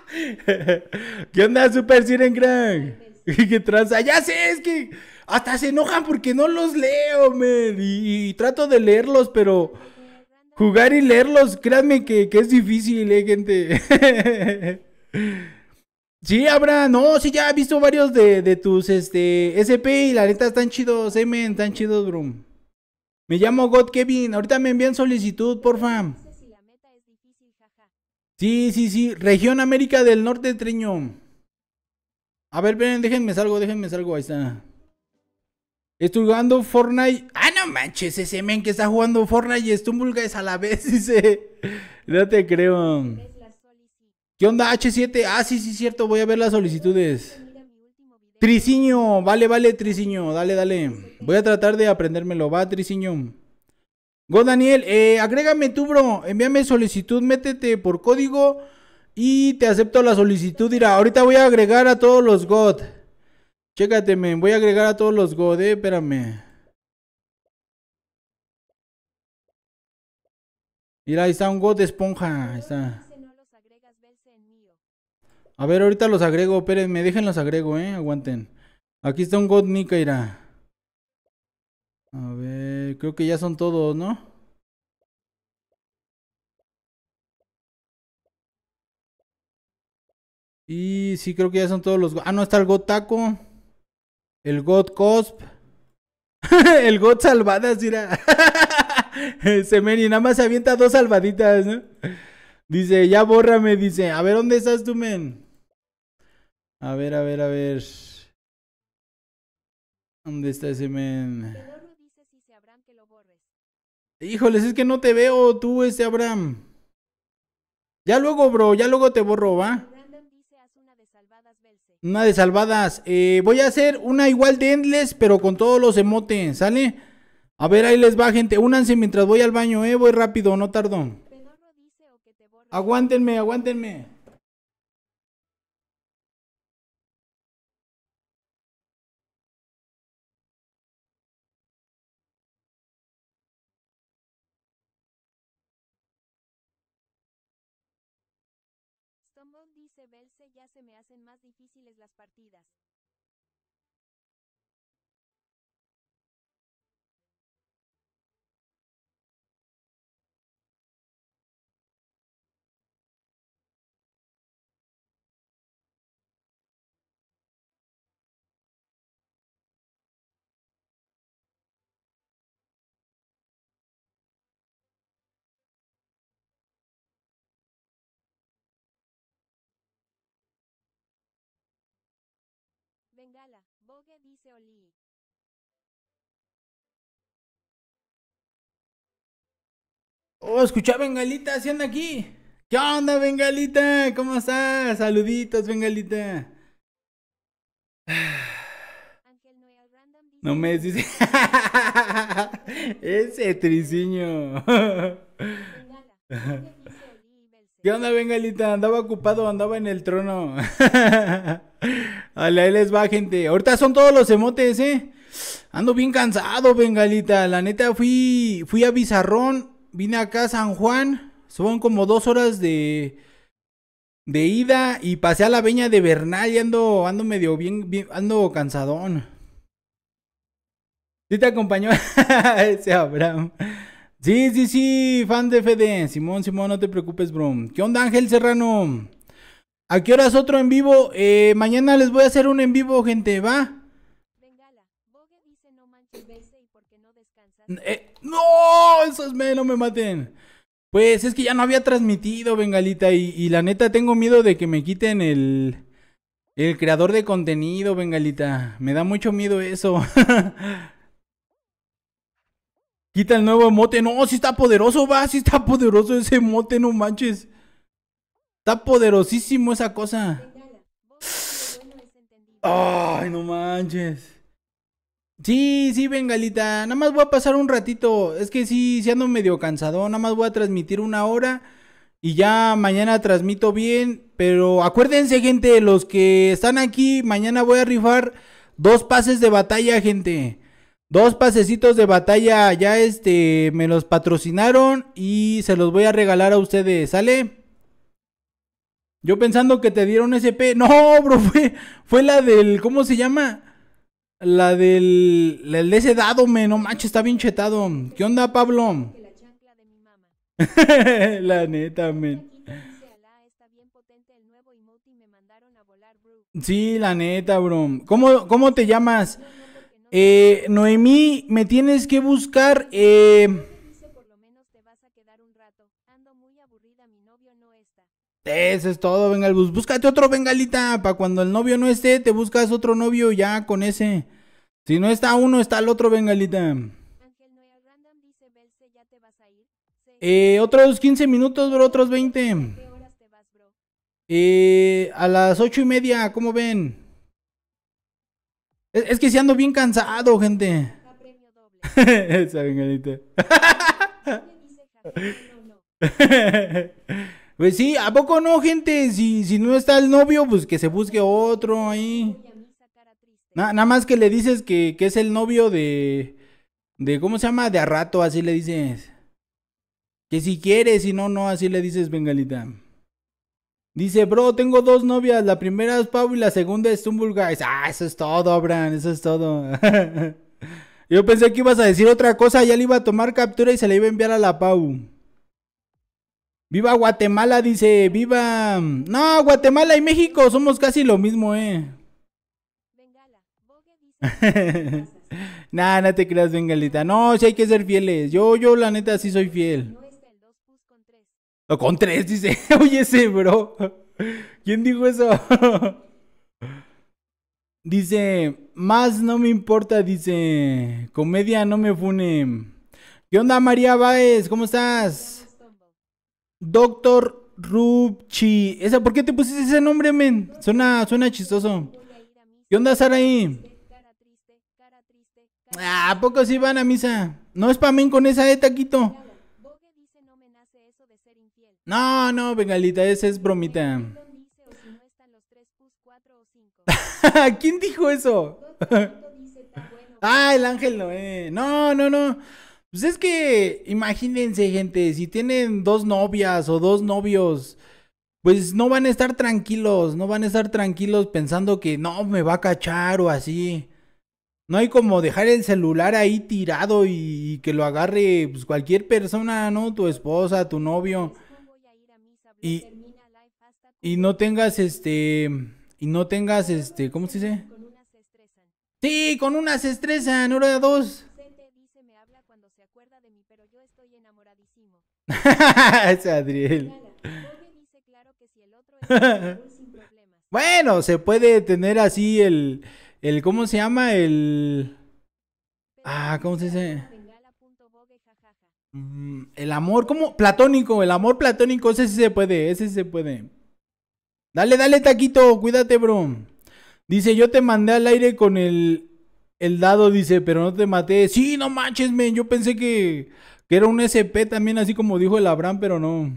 ¿Qué onda, Super Siren Crank? ¿Qué tranza? Ya sé, es que hasta se enojan porque no los leo, men. Y, trato de leerlos, pero jugar y leerlos, créanme que, es difícil, eh, gente. sí, habrá, no, sí, ya he visto varios de, tus este, SP y la neta están chidos, M eh, men, están chidos, bro. Me llamo God Kevin. Ahorita me envían solicitud, porfa. Sí, sí, sí. Región América del Norte, Treño. A ver, ven, déjenme salgo, déjenme salgo. Ahí está. Estoy jugando Fortnite. Ah, no manches, ese men que está jugando Fortnite y Stumble es a la vez, dice. No te creo. ¿Qué onda, H7? Ah, sí, sí, cierto. Voy a ver las solicitudes. Triciño, vale, vale, Triciño, dale, dale. Voy a tratar de aprendérmelo, va, Triciño. God Daniel, eh, agrégame tú, bro. Envíame solicitud, métete por código y te acepto la solicitud. Mira, ahorita voy a agregar a todos los God. Chécate, voy a agregar a todos los God, eh, espérame. Mira, ahí está un God de esponja, ahí está. A ver, ahorita los agrego, me dejen los agrego, eh, aguanten. Aquí está un God Nikaira. A ver, creo que ya son todos, ¿no? Y sí, creo que ya son todos los... Ah, no, está el God Taco. El God Cosp. el God Salvadas, mira. Semeni, nada más se avienta dos salvaditas, ¿no? Dice, ya bórrame, dice. A ver, ¿dónde estás tú, men? A ver, a ver, a ver. ¿Dónde está ese men? Híjoles, es que no te veo tú, ese Abraham. Ya luego, bro, ya luego te borro, ¿va? Una de salvadas. Eh, voy a hacer una igual de endless, pero con todos los emotes, ¿sale? A ver, ahí les va, gente. Únanse mientras voy al baño, ¿eh? Voy rápido, no tardo. Aguántenme, aguántenme. Belce ya se me hacen más difíciles las partidas. dice Oh, escucha Bengalita, haciendo aquí? ¿Qué onda, Bengalita? ¿Cómo estás? Saluditos, Bengalita. No me dice. Ese triciño. ¿Qué onda, Bengalita? Andaba ocupado, andaba en el trono ahí les va, gente. Ahorita son todos los emotes, ¿eh? Ando bien cansado, bengalita. La neta, fui, fui a Bizarrón. Vine acá a San Juan. Son como dos horas de, de ida. Y pasé a la Veña de Bernal. Y ando, ando medio bien, ando cansadón. ¿Sí te acompañó ese Abraham? Sí, sí, sí, fan de Fede. Simón, Simón, no te preocupes, bro. ¿Qué onda, Ángel Serrano? ¿A qué es otro en vivo? Eh, mañana les voy a hacer un en vivo, gente, ¿va? Eh, no, esos me, no me maten. Pues es que ya no había transmitido, Bengalita, y, la neta tengo miedo de que me quiten el... El creador de contenido, Bengalita. Me da mucho miedo eso. Quita el nuevo emote. No, si está poderoso, va. Si está poderoso ese emote, no manches. Está poderosísimo esa cosa. Ay, no manches. Sí, sí, Bengalita. Nada más voy a pasar un ratito. Es que sí, sí ando medio cansado. Nada más voy a transmitir una hora. Y ya mañana transmito bien. Pero acuérdense, gente, los que están aquí, mañana voy a rifar dos pases de batalla, gente. Dos pasecitos de batalla. Ya este, me los patrocinaron. Y se los voy a regalar a ustedes. ¿Sale? Yo pensando que te dieron SP. No, bro, fue, fue la del. ¿Cómo se llama? La del. La de ese dado, men. No manches, está bien chetado. ¿Qué onda, Pablo? la neta, men. Sí, la neta, bro. ¿Cómo, cómo te llamas? Eh, Noemí, me tienes que buscar. Eh, Eso es todo, venga, el bus. Búscate otro bengalita. Para cuando el novio no esté, te buscas otro novio ya con ese. Si no está uno, está el otro bengalita. Eh, otros 15 minutos, bro, otros 20. Eh, a las 8 y media, ¿cómo ven? Es, que si ando bien cansado, gente. Esa bengalita. Pues sí, ¿a poco no, gente? Si, si no está el novio, pues que se busque otro ahí. nada más que le dices que, es el novio de, de. ¿Cómo se llama? De a rato, así le dices. Que si quieres, si no, no, así le dices, bengalita. Dice, bro, tengo dos novias. La primera es Pau y la segunda es Tumble Ah, eso es todo, Bran, eso es todo. Yo pensé que ibas a decir otra cosa. Ya le iba a tomar captura y se la iba a enviar a la Pau. Viva Guatemala, dice. Viva. No, Guatemala y México somos casi lo mismo, eh. nah, no te creas, bengalita. No, sí hay que ser fieles. Yo, yo, la neta, sí soy fiel. No con tres. con tres, dice. Oye, ese, bro. ¿Quién dijo eso? dice, más no me importa, dice. Comedia no me fune. ¿Qué onda, María Báez? ¿Cómo estás? Doctor Rubchi. ¿Esa, ¿Por qué te pusiste ese nombre, men? Suena, suena chistoso. ¿Qué onda, Saraí? Ah, ¿a poco sí van a misa? No men con esa de taquito. No, no, lita, esa es bromita. ¿Quién dijo eso? ah, el ángel no, No, no, no. Pues es que, imagínense, gente, si tienen dos novias o dos novios, pues no van a estar tranquilos, no van a estar tranquilos pensando que no me va a cachar o así. No hay como dejar el celular ahí tirado y, que lo agarre pues, cualquier persona, ¿no? Tu esposa, tu novio. Pues, pues, y, no tengas este. Y no tengas este. ¿Cómo se dice? Sí, con una se estresan, hora dos. es Adriel. bueno, se puede tener así el, el ¿cómo se llama? El... Ah, ¿cómo se dice? Mm, el amor, como platónico, el amor platónico, ese sí se puede, ese se puede. Dale, dale, taquito, cuídate, bro. Dice, yo te mandé al aire con el, el dado, dice, pero no te maté. Sí, no manches, men, yo pensé que... Que era un SP también, así como dijo el Abraham, pero no.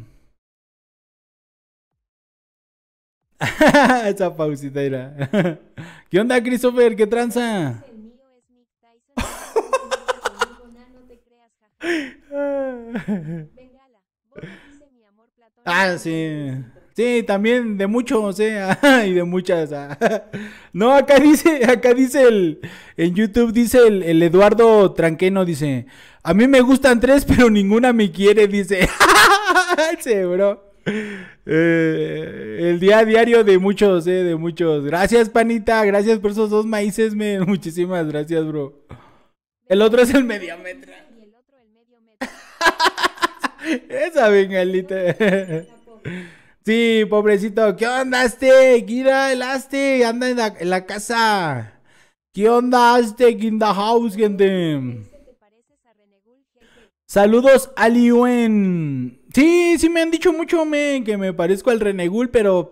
Esa pausita era. ¿Qué onda, Christopher? ¿Qué tranza? ah, sí. Sí, también de muchos, ¿eh? y de muchas. Ah. no, acá dice, acá dice el, en YouTube dice el, el, Eduardo Tranqueno, dice, a mí me gustan tres, pero ninguna me quiere, dice. sí, bro. Eh, el día a diario de muchos, ¿eh? De muchos. Gracias, panita, gracias por esos dos maíces, me Muchísimas gracias, bro. El otro es el mediometra. Y el otro el Esa bengalita. Sí, pobrecito. ¿Qué onda, este? Aztec? Gira, el Aste. anda en la, casa. ¿Qué onda, Aztec in the house, gente? Saludos, a Aliwen. Sí, sí me han dicho mucho, men, que me parezco al Renegul, pero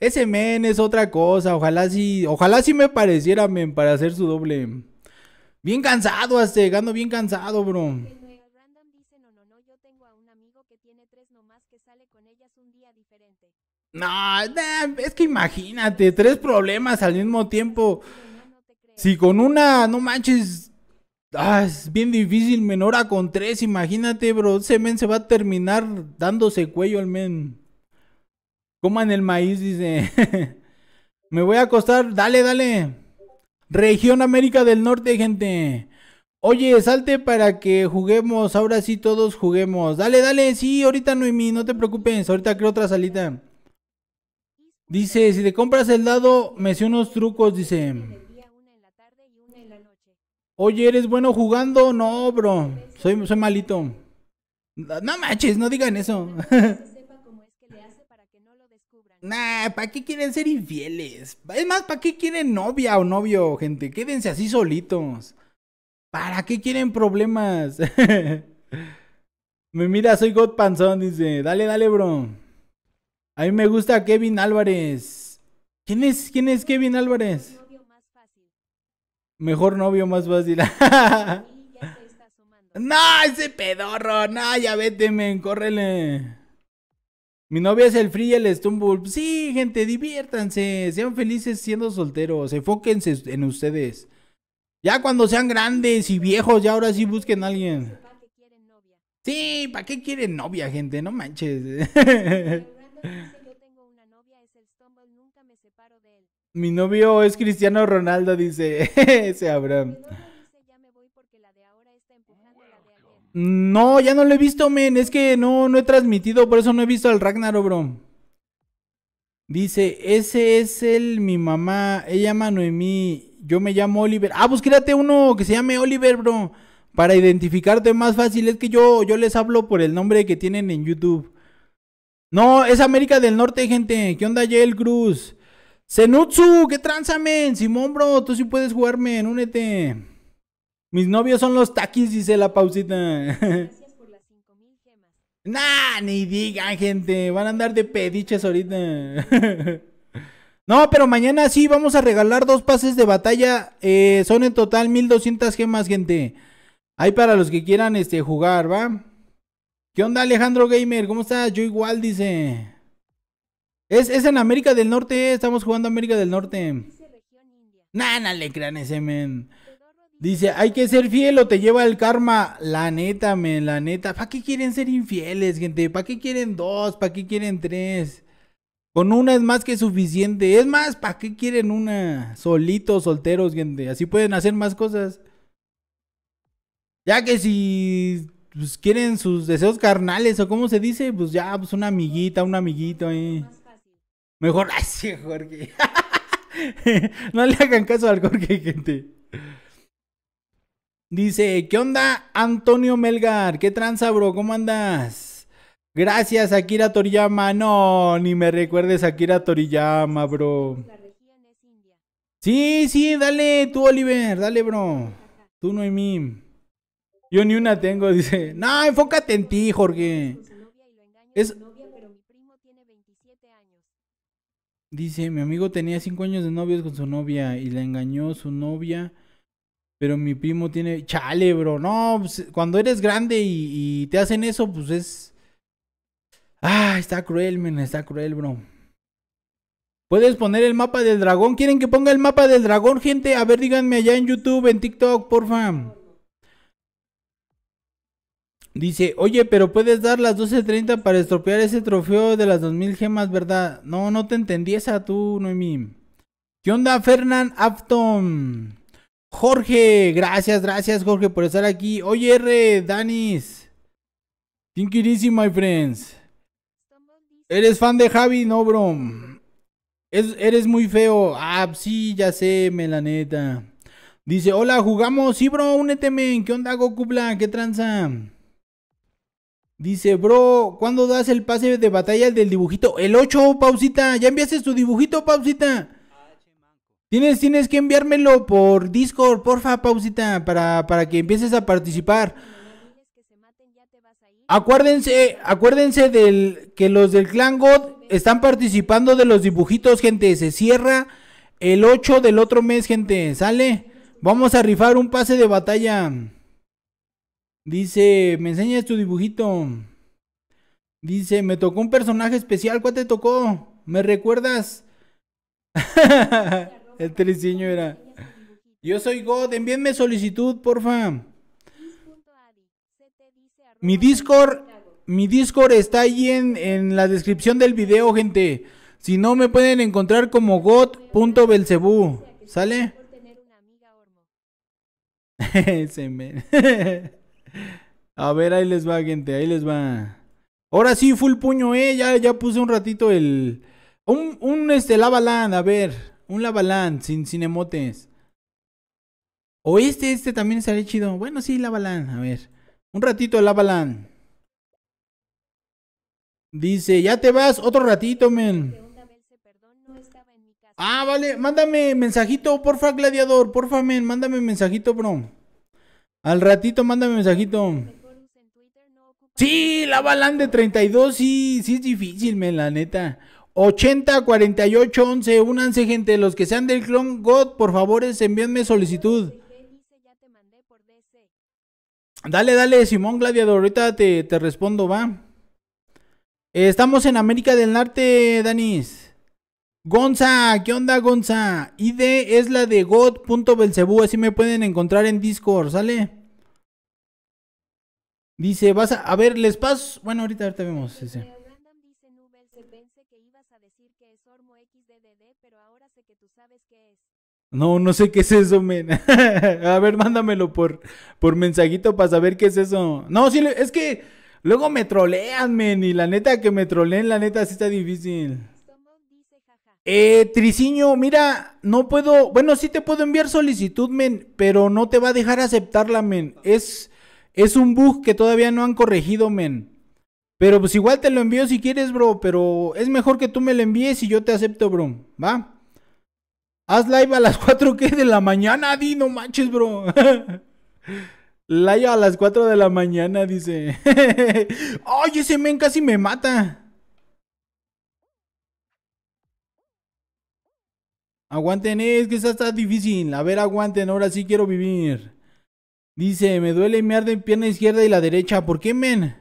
ese men es otra cosa. Ojalá sí, ojalá sí me pareciera, men, para hacer su doble. Bien cansado, Aste. Ando bien cansado, bro. No, es que imagínate, tres problemas al mismo tiempo. Si con una, no manches, ah, es bien difícil, menor a con tres, imagínate, bro. Ese men se va a terminar dándose cuello al men. Coman el maíz, dice. Me voy a acostar, dale, dale. Región América del Norte, gente. Oye, salte para que juguemos, ahora sí todos juguemos. Dale, dale, sí, ahorita no mi, no te preocupes, ahorita creo otra salita. Dice, si te compras el dado, me sé unos trucos, dice. Oye, ¿eres bueno jugando? No, bro. Soy, soy malito. No manches, no digan eso. Nah, ¿para qué quieren ser infieles? Es más, ¿para qué quieren novia o novio, gente? Quédense así solitos. ¿Para qué quieren problemas? me mira, soy God Panzón, dice. Dale, dale, bro. A mí me gusta Kevin Álvarez. ¿Quién es, quién es Kevin Álvarez? Mejor novio más fácil. no, ese pedorro. No, ya vete, men, córrele. Mi novia es el Free y el Stumble. Sí, gente, diviértanse. Sean felices siendo solteros. Enfóquense en ustedes. Ya cuando sean grandes y viejos, ya ahora sí busquen a alguien. Sí, ¿para qué quieren novia, gente? No manches. Mi novio es Cristiano Ronaldo, dice ese Abraham. No, ya no lo he visto, men. Es que no, no he transmitido, por eso no he visto al Ragnaro bro. Dice, ese es el, mi mamá. Ella llama Noemí. Yo me llamo Oliver. Ah, pues uno que se llame Oliver, bro. Para identificarte más fácil. Es que yo, yo les hablo por el nombre que tienen en YouTube. No, es América del Norte, gente. ¿Qué onda, Yael Cruz? Senutsu, ¿qué tranza, men? Simón, bro, tú sí puedes jugarme, Únete. Mis novios son los taquis, dice la pausita. Gracias por las gemas. Nah, ni digan, gente. Van a andar de pediches ahorita. No, pero mañana sí vamos a regalar dos pases de batalla. Eh, son en total 1200 gemas, gente. Ahí para los que quieran este, jugar, ¿va? ¿Qué onda Alejandro Gamer? ¿Cómo estás? Yo igual, dice. Es, en América del Norte, eh. estamos jugando América del Norte. Nana le crean ese men. Dice, hay que ser fiel o te lleva el karma. La neta, men, la neta. ¿Para qué quieren ser infieles, gente? ¿Para qué quieren dos? ¿Para qué quieren tres? Con una es más que suficiente. Es más, ¿para qué quieren una? Solitos, solteros, gente. Así pueden hacer más cosas. Ya que si pues, quieren sus deseos carnales o cómo se dice, pues ya, pues una amiguita, un amiguito. Eh. Mejor así, Jorge. no le hagan caso al Jorge, gente. Dice, ¿qué onda, Antonio Melgar? ¿Qué tranza, bro? ¿Cómo andas? Gracias, Akira Toriyama. No, ni me recuerdes Akira Toriyama, bro. Sí, sí, dale tú, Oliver, dale, bro. Tú, Noemí. Yo ni una tengo, dice. No, enfócate en ti, Jorge. Dice, mi amigo tenía cinco años de novios con su novia y la engañó su novia. Pero mi primo tiene... Chale, bro. No, pues, cuando eres grande y, te hacen eso, pues es... Ah, está cruel, men. Está cruel, bro. Puedes poner el mapa del dragón. ¿Quieren que ponga el mapa del dragón, gente? A ver, díganme allá en YouTube, en TikTok, porfa. Dice, oye, pero puedes dar las 12.30 para estropear ese trofeo de las 2.000 gemas, ¿verdad? No, no te entendí esa tú, Noemí. ¿Qué onda, Fernand Afton? Jorge, gracias, gracias, Jorge, por estar aquí. Oye, R, Danis. Thank my friends. ¿Eres fan de Javi? No, bro. Es, eres muy feo. Ah, sí, ya sé, me la neta. Dice, hola, jugamos. Sí, bro, úneteme. ¿Qué onda, Goku Black? ¿Qué tranza? Dice, bro, ¿cuándo das el pase de batalla del dibujito? El 8, Pausita. Ya enviaste tu dibujito, Pausita. Tienes, tienes que enviármelo por Discord, porfa, Pausita, para, para que empieces a participar. Acuérdense, acuérdense del que los del Clan God están participando de los dibujitos, gente. Se cierra el 8 del otro mes, gente. ¿Sale? Vamos a rifar un pase de batalla. Dice, me enseñas tu dibujito. Dice, me tocó un personaje especial. ¿Cuál te tocó? ¿Me recuerdas? El triciño era. Yo soy God, envíenme solicitud, porfa. Mi Discord, mi Discord está ahí en, en la descripción del video, gente. Si no, me pueden encontrar como god.belcebú. ¿Sale? Se me... A ver, ahí les va, gente, ahí les va. Ahora sí, full puño, eh. Ya, ya puse un ratito el. Un, un este, lavalan a ver. Un lavalan sin, sin emotes. O este, este también estaría chido. Bueno, sí, lavalan a ver. Un ratito el Lavaland. Dice, ya te vas, otro ratito, men. Ah, vale, mándame mensajito, porfa, gladiador, porfa, men, mándame mensajito, bro. Al ratito mándame un mensajito. Sí, la Balan de 32, sí, sí es difícil, Me la neta. 80 48 11, únanse gente, los que sean del clon God, por favor, envíenme solicitud. Dale, dale, Simón Gladiador, ahorita te, te respondo, va. estamos en América del Norte, Danis. Gonza, ¿qué onda Gonza? ID es la de god.belcebú, así me pueden encontrar en Discord, ¿sale? Dice, vas a, a ver, les paso, bueno, ahorita, ahorita vemos eh, No, no sé qué es eso, men. a ver, mándamelo por, por mensajito para saber qué es eso. No, sí, es que luego me trolean, men, y la neta que me troleen, la neta sí está difícil. Eh, Triciño, mira, no puedo, bueno, sí te puedo enviar solicitud, men, pero no te va a dejar aceptarla, men. Es, es un bug que todavía no han corregido, men. Pero pues igual te lo envío si quieres, bro, pero es mejor que tú me lo envíes y yo te acepto, bro, ¿va? Haz live a las 4 de la mañana, di, no manches, bro. live a las 4 de la mañana, dice. Ay, ese men casi me mata. Aguanten, es que está difícil. A ver, aguanten, ahora sí quiero vivir. Dice, me duele y me arde pierna izquierda y la derecha. ¿Por qué, men?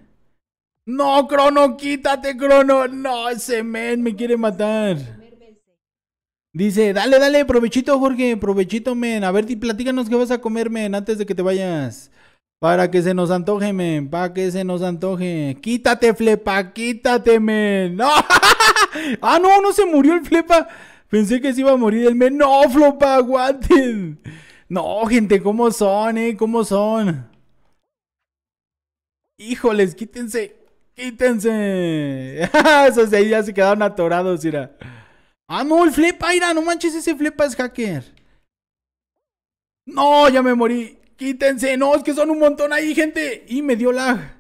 No, Crono, quítate, Crono. No, ese men me quiere matar. Dice, dale, dale, provechito, Jorge, provechito, men. A ver, platícanos qué vas a comer, men, antes de que te vayas. Para que se nos antoje, men. Para que se nos antoje. Quítate, flepa, quítate, men. ¡No! ¡Ah, no! No se murió el flepa. Pensé que se iba a morir el men. No, flopa, aguanten. No, gente, ¿cómo son, eh? ¿Cómo son? Híjoles, quítense. Quítense. Esos ahí ya se quedaron atorados, mira. Ah, no, el flepa, mira, no manches, ese flepa es hacker. No, ya me morí. Quítense, no, es que son un montón ahí, gente. Y me dio lag.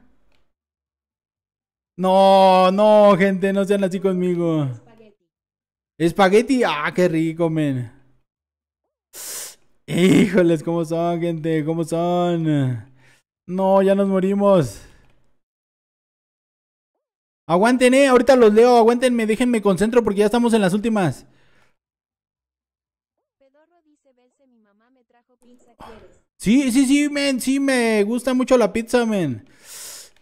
No, no, gente, no sean así conmigo. Espagueti, ah, qué rico, men. Híjoles, ¿cómo son, gente? ¿Cómo son? No, ya nos morimos. Aguanten, eh. Ahorita los leo. aguantenme, déjenme concentro porque ya estamos en las últimas. Sí, sí, sí, men. Sí, me gusta mucho la pizza, men.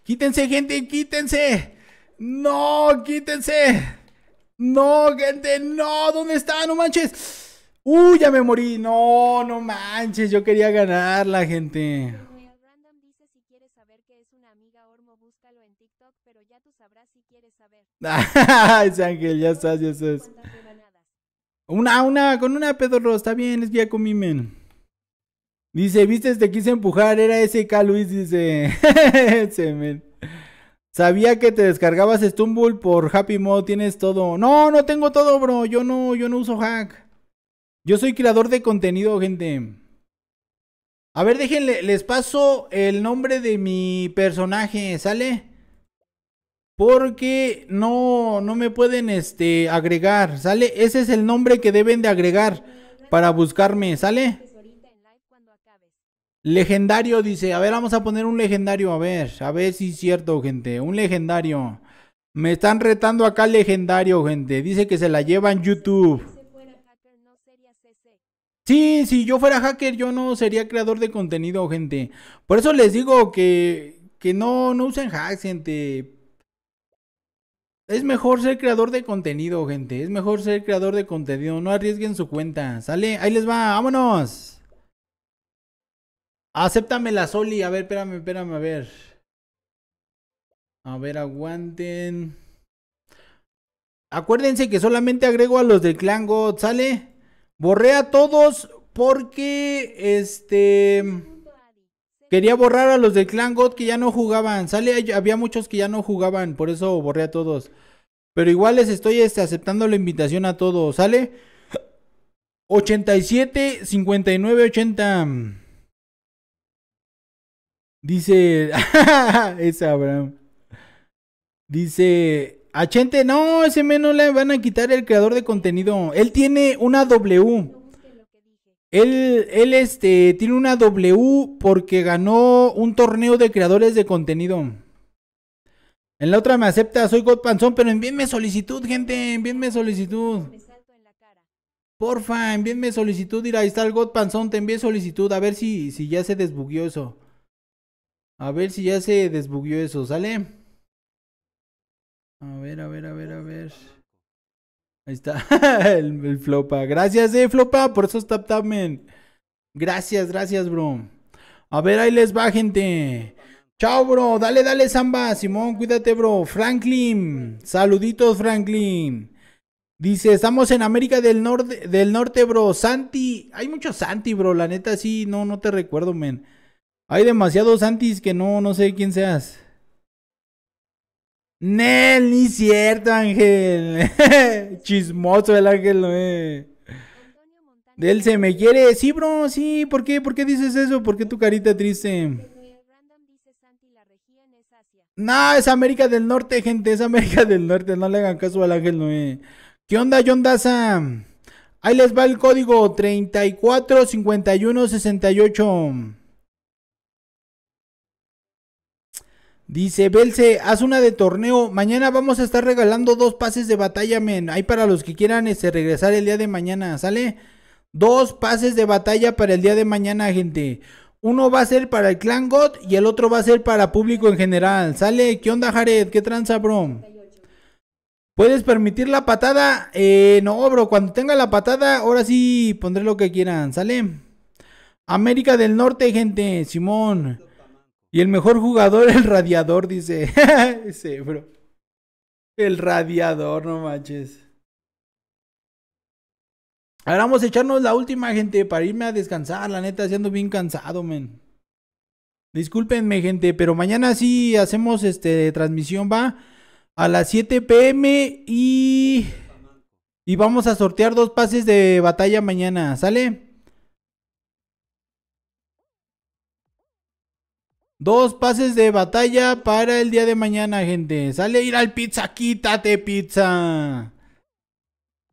Quítense, gente, quítense. No, quítense. No, gente, no, ¿dónde está? No manches. Uy, ya me morí. No, no manches, yo quería ganar la gente. Ese Ángel, ya estás, ya estás. Una, una, con una pedorro, está bien, es vía con mi men. Dice, viste, te este quise empujar, era ese K. Luis, dice. se men. Sabía que te descargabas Stumble por Happy Mode. tienes todo. No, no tengo todo, bro. Yo no, yo no uso hack. Yo soy creador de contenido, gente. A ver, déjenle, les paso el nombre de mi personaje, ¿sale? Porque no, no me pueden este, agregar, ¿sale? Ese es el nombre que deben de agregar para buscarme, ¿sale? Legendario dice, a ver, vamos a poner un legendario, a ver, a ver si es cierto, gente, un legendario. Me están retando acá legendario, gente. Dice que se la lleva en YouTube. Sí, si yo fuera hacker, yo no sería creador de contenido, gente. Por eso les digo que, que no, no usen hacks, gente. Es mejor ser creador de contenido, gente. Es mejor ser creador de contenido. No arriesguen su cuenta. Sale, ahí les va, vámonos. Acéptame la Soli. A ver, espérame, espérame, a ver. A ver, aguanten. Acuérdense que solamente agrego a los del clan God, ¿sale? Borré a todos porque este quería borrar a los del clan God que ya no jugaban. Sale, había muchos que ya no jugaban, por eso borré a todos. Pero igual les estoy este, aceptando la invitación a todos, ¿sale? 87 59 80 Dice, es Abraham. Dice, a Chente, no, ese men no le van a quitar el creador de contenido. Él tiene una W. Él, él este, tiene una W porque ganó un torneo de creadores de contenido. En la otra me acepta, soy God Panzón, pero envíenme solicitud, gente, envíenme solicitud. Porfa, envíenme solicitud, mira, ahí está el God Panzón, te envíe solicitud, a ver si, si ya se desbugueó eso. A ver si ya se desbugueó eso, ¿sale? A ver, a ver, a ver, a ver. Ahí está, el, flopa. Gracias, eh, flopa, por esos tap men Gracias, gracias, bro. A ver, ahí les va, gente. Chao, bro. Dale, dale, Samba. Simón, cuídate, bro. Franklin. Saluditos, Franklin. Dice, estamos en América del Norte, del Norte, bro. Santi. Hay mucho Santi, bro. La neta, sí, no, no te recuerdo, men. Hay demasiados Santis que no, no sé quién seas. Nel, ni cierto, Ángel. Chismoso el Ángel, no ¡De eh. Del se me quiere. Sí, bro, sí. ¿Por qué? ¿Por qué dices eso? ¿Por qué tu carita triste? No, es América del Norte, gente. Es América del Norte. No le hagan caso al Ángel Noé. Eh. ¿Qué onda, John Daza? Ahí les va el código 345168. Dice Belce, haz una de torneo. Mañana vamos a estar regalando dos pases de batalla, men. Ahí para los que quieran este, regresar el día de mañana, ¿sale? Dos pases de batalla para el día de mañana, gente. Uno va a ser para el clan God y el otro va a ser para público en general. ¿Sale? ¿Qué onda, Jared? ¿Qué tranza, bro? ¿Puedes permitir la patada? Eh, no, bro. Cuando tenga la patada, ahora sí pondré lo que quieran. ¿Sale? América del Norte, gente. Simón. Y el mejor jugador, el radiador, dice. Ese, bro. El radiador, no manches. Ahora vamos a echarnos la última, gente, para irme a descansar. La neta, siendo bien cansado, men. Discúlpenme, gente, pero mañana sí hacemos este transmisión, va a las 7 pm y y vamos a sortear dos pases de batalla mañana, ¿sale? Dos pases de batalla para el día de mañana, gente. Sale ir al pizza, quítate pizza.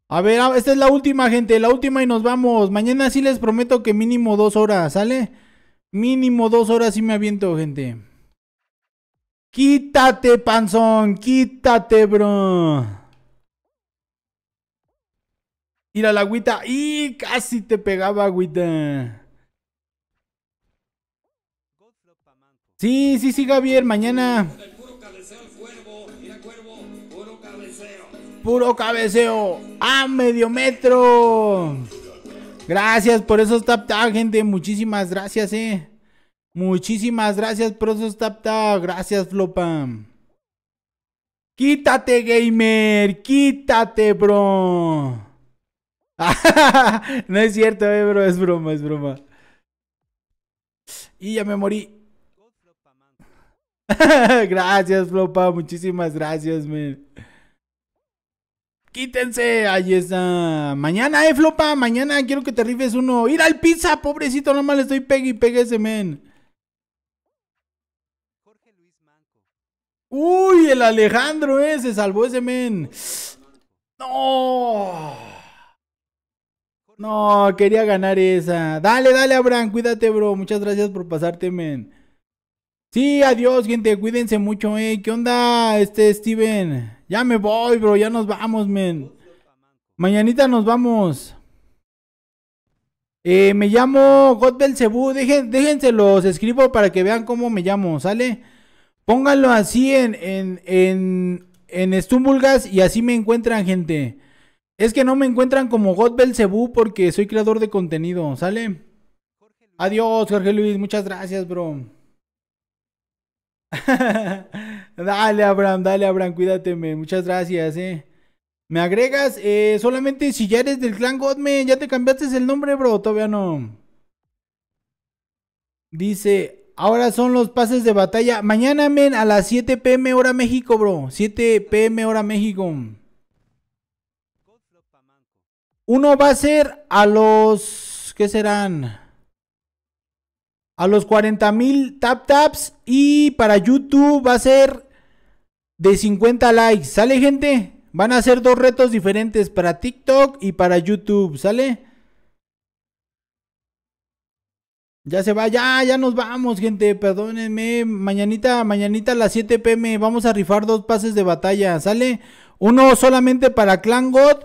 A ver, ah, esta es la última, gente. La última y nos vamos. Mañana sí les prometo que mínimo dos horas, ¿sale? Mínimo dos horas y me aviento, gente. Quítate, panzón. Quítate, bro. Ir a la agüita. Y casi te pegaba, agüita. Sí, sí, sí, Javier, mañana. Puro cabeceo, cuervo. puro cabeceo. Puro cabeceo. A medio metro. Gracias por esos tap gente. Muchísimas gracias, eh. Muchísimas gracias por esos tap Gracias, Flopa. Quítate, gamer. Quítate, bro. no es cierto, eh, bro. Es broma, es broma. Y ya me morí. gracias, Flopa. Muchísimas gracias, men. Quítense, ahí está. Mañana, eh, Flopa. Mañana quiero que te rifes uno. Ir al pizza, pobrecito. Nomás le estoy pegue y pegue ese, men. Uy, el Alejandro, eh. Se salvó ese, men. No. No, quería ganar esa. Dale, dale, Abraham. Cuídate, bro. Muchas gracias por pasarte, men. Sí, adiós, gente. Cuídense mucho, eh. ¿Qué onda, este Steven? Ya me voy, bro. Ya nos vamos, men. Mañanita nos vamos. Eh, me llamo Godbel Cebu Dejen, déjense los escribo para que vean cómo me llamo, ¿sale? Pónganlo así en, en, en, en Stumbulgas y así me encuentran, gente. Es que no me encuentran como Godbel Cebu porque soy creador de contenido, ¿sale? Adiós, Jorge Luis. Muchas gracias, bro. dale, Abraham, dale, Abraham, cuídate, Muchas gracias, eh. ¿Me agregas? Eh, solamente si ya eres del clan Godme, ya te cambiaste el nombre, bro. Todavía no. Dice, ahora son los pases de batalla. Mañana, men, a las 7 pm hora México, bro. 7 pm hora México. Uno va a ser a los... ¿Qué serán? a los 40 mil tap taps. Y para YouTube va a ser de 50 likes. ¿Sale, gente? Van a ser dos retos diferentes para TikTok y para YouTube. ¿Sale? Ya se va, ya, ya nos vamos, gente. Perdónenme. Mañanita, mañanita a las 7 pm vamos a rifar dos pases de batalla. ¿Sale? Uno solamente para Clan God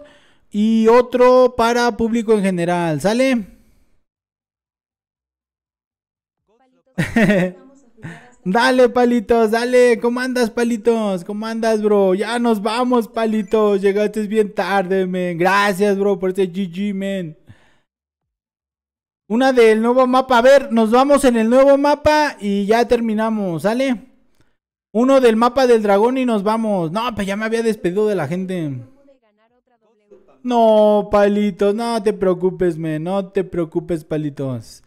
y otro para público en general. ¿Sale? dale, palitos, dale. ¿Cómo andas, palitos? ¿Cómo andas, bro? Ya nos vamos, palitos. Llegaste bien tarde, men. Gracias, bro, por ese GG, men. Una del nuevo mapa. A ver, nos vamos en el nuevo mapa y ya terminamos, ¿sale? Uno del mapa del dragón y nos vamos. No, pues ya me había despedido de la gente. No, palitos, no te preocupes, men. No te preocupes, palitos.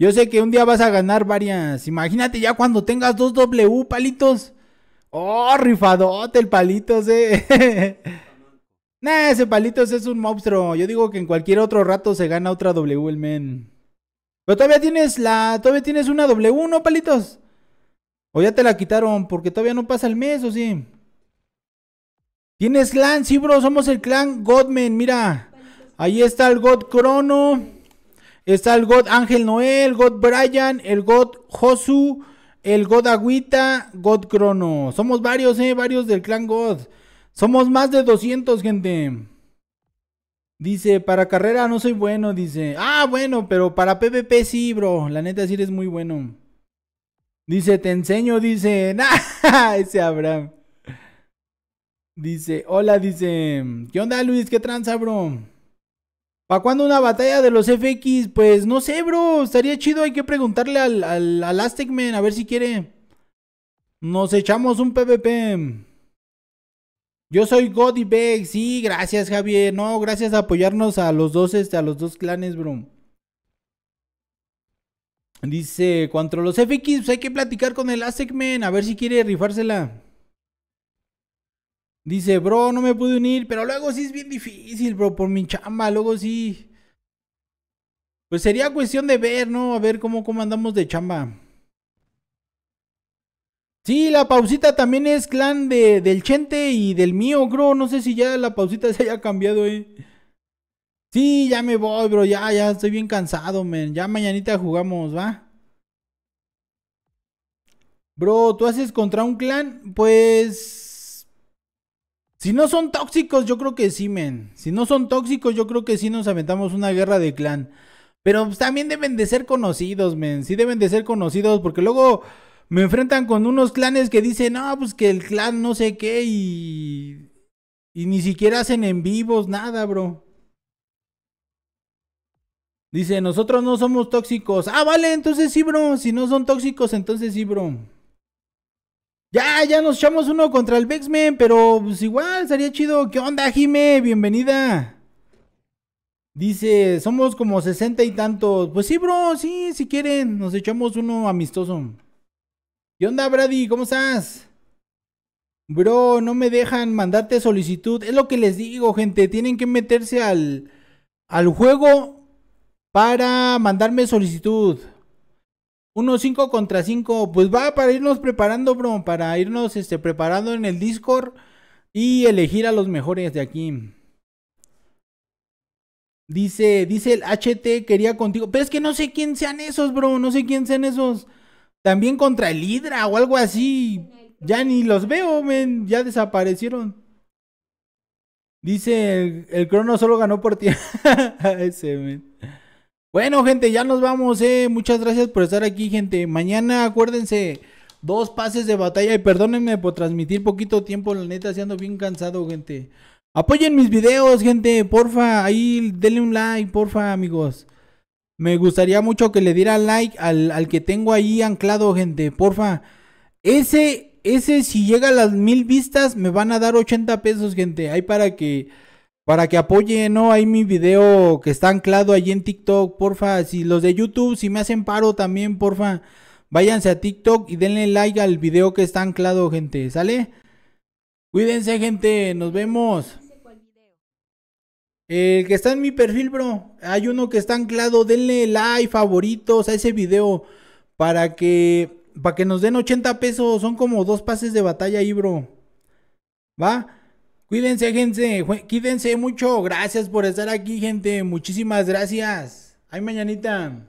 Yo sé que un día vas a ganar varias. Imagínate ya cuando tengas dos W, palitos. Oh, rifadote el palitos, eh. nah, ese palitos es un monstruo. Yo digo que en cualquier otro rato se gana otra W el men. Pero todavía tienes la. Todavía tienes una W, ¿no, palitos? O ya te la quitaron porque todavía no pasa el mes, ¿o sí? ¿Tienes clan? Sí, bro, somos el clan Godman, mira. Ahí está el God Crono. Está el God Ángel Noel, God Brian, el God Josu, el God Agüita, God Crono. Somos varios, eh, varios del clan God. Somos más de 200, gente. Dice, para carrera no soy bueno, dice. Ah, bueno, pero para PvP sí, bro. La neta sí eres muy bueno. Dice, te enseño, dice. Nah, ese Abraham. Dice, hola, dice. ¿Qué onda, Luis? ¿Qué tranza, bro? ¿Para cuándo una batalla de los FX? Pues no sé, bro. Estaría chido. Hay que preguntarle al, al, a ver si quiere. Nos echamos un PvP. Yo soy God y Beck. Sí, gracias, Javier. No, gracias a apoyarnos a los dos, este, a los dos clanes, bro. Dice, contra los FX, pues, hay que platicar con el Aztec A ver si quiere rifársela. Dice, bro, no me pude unir, pero luego sí es bien difícil, bro, por mi chamba, luego sí. Pues sería cuestión de ver, ¿no? A ver cómo, andamos de chamba. Sí, la pausita también es clan de, del Chente y del mío, bro. No sé si ya la pausita se haya cambiado, eh. Sí, ya me voy, bro. Ya, ya estoy bien cansado, men. Ya mañanita jugamos, ¿va? Bro, ¿tú haces contra un clan? Pues si no son tóxicos, yo creo que sí, men. Si no son tóxicos, yo creo que sí nos aventamos una guerra de clan. Pero pues, también deben de ser conocidos, men. Sí deben de ser conocidos porque luego me enfrentan con unos clanes que dicen, no, pues que el clan no sé qué y... Y ni siquiera hacen en vivos, nada, bro. Dice, nosotros no somos tóxicos. Ah, vale, entonces sí, bro. Si no son tóxicos, entonces sí, bro. Ya, ya nos echamos uno contra el Bexman, pero pues igual sería chido. ¿Qué onda, Jime? Bienvenida. Dice, somos como sesenta y tantos. Pues sí, bro, sí, si quieren, nos echamos uno amistoso. ¿Qué onda, Brady? ¿Cómo estás? Bro, no me dejan mandarte solicitud. Es lo que les digo, gente. Tienen que meterse al, al juego para mandarme solicitud. Unos 5 contra 5, pues va para irnos preparando, bro, para irnos este, preparando en el Discord y elegir a los mejores de aquí. Dice, dice el HT, quería contigo. Pero es que no sé quién sean esos, bro, no sé quién sean esos. También contra el Hydra o algo así. Ya ni los veo, men, ya desaparecieron. Dice, el, el crono solo ganó por ti. Ese, men. Bueno, gente, ya nos vamos, eh. Muchas gracias por estar aquí, gente. Mañana, acuérdense, dos pases de batalla. Y perdónenme por transmitir poquito tiempo, la neta, siendo bien cansado, gente. Apoyen mis videos, gente, porfa. Ahí denle un like, porfa, amigos. Me gustaría mucho que le diera like al, al que tengo ahí anclado, gente, porfa. Ese, ese, si llega a las mil vistas, me van a dar 80 pesos, gente. Ahí para que para que apoyen, ¿no? Hay mi video que está anclado allí en TikTok, porfa. Si los de YouTube, si me hacen paro también, porfa. Váyanse a TikTok y denle like al video que está anclado, gente. ¿Sale? Cuídense, gente. Nos vemos. El que está en mi perfil, bro. Hay uno que está anclado. Denle like, favoritos a ese video. Para que, para que nos den 80 pesos. Son como dos pases de batalla ahí, bro. ¿Va? Cuídense, gente. Cuídense mucho. Gracias por estar aquí, gente. Muchísimas gracias. Ay, mañanita.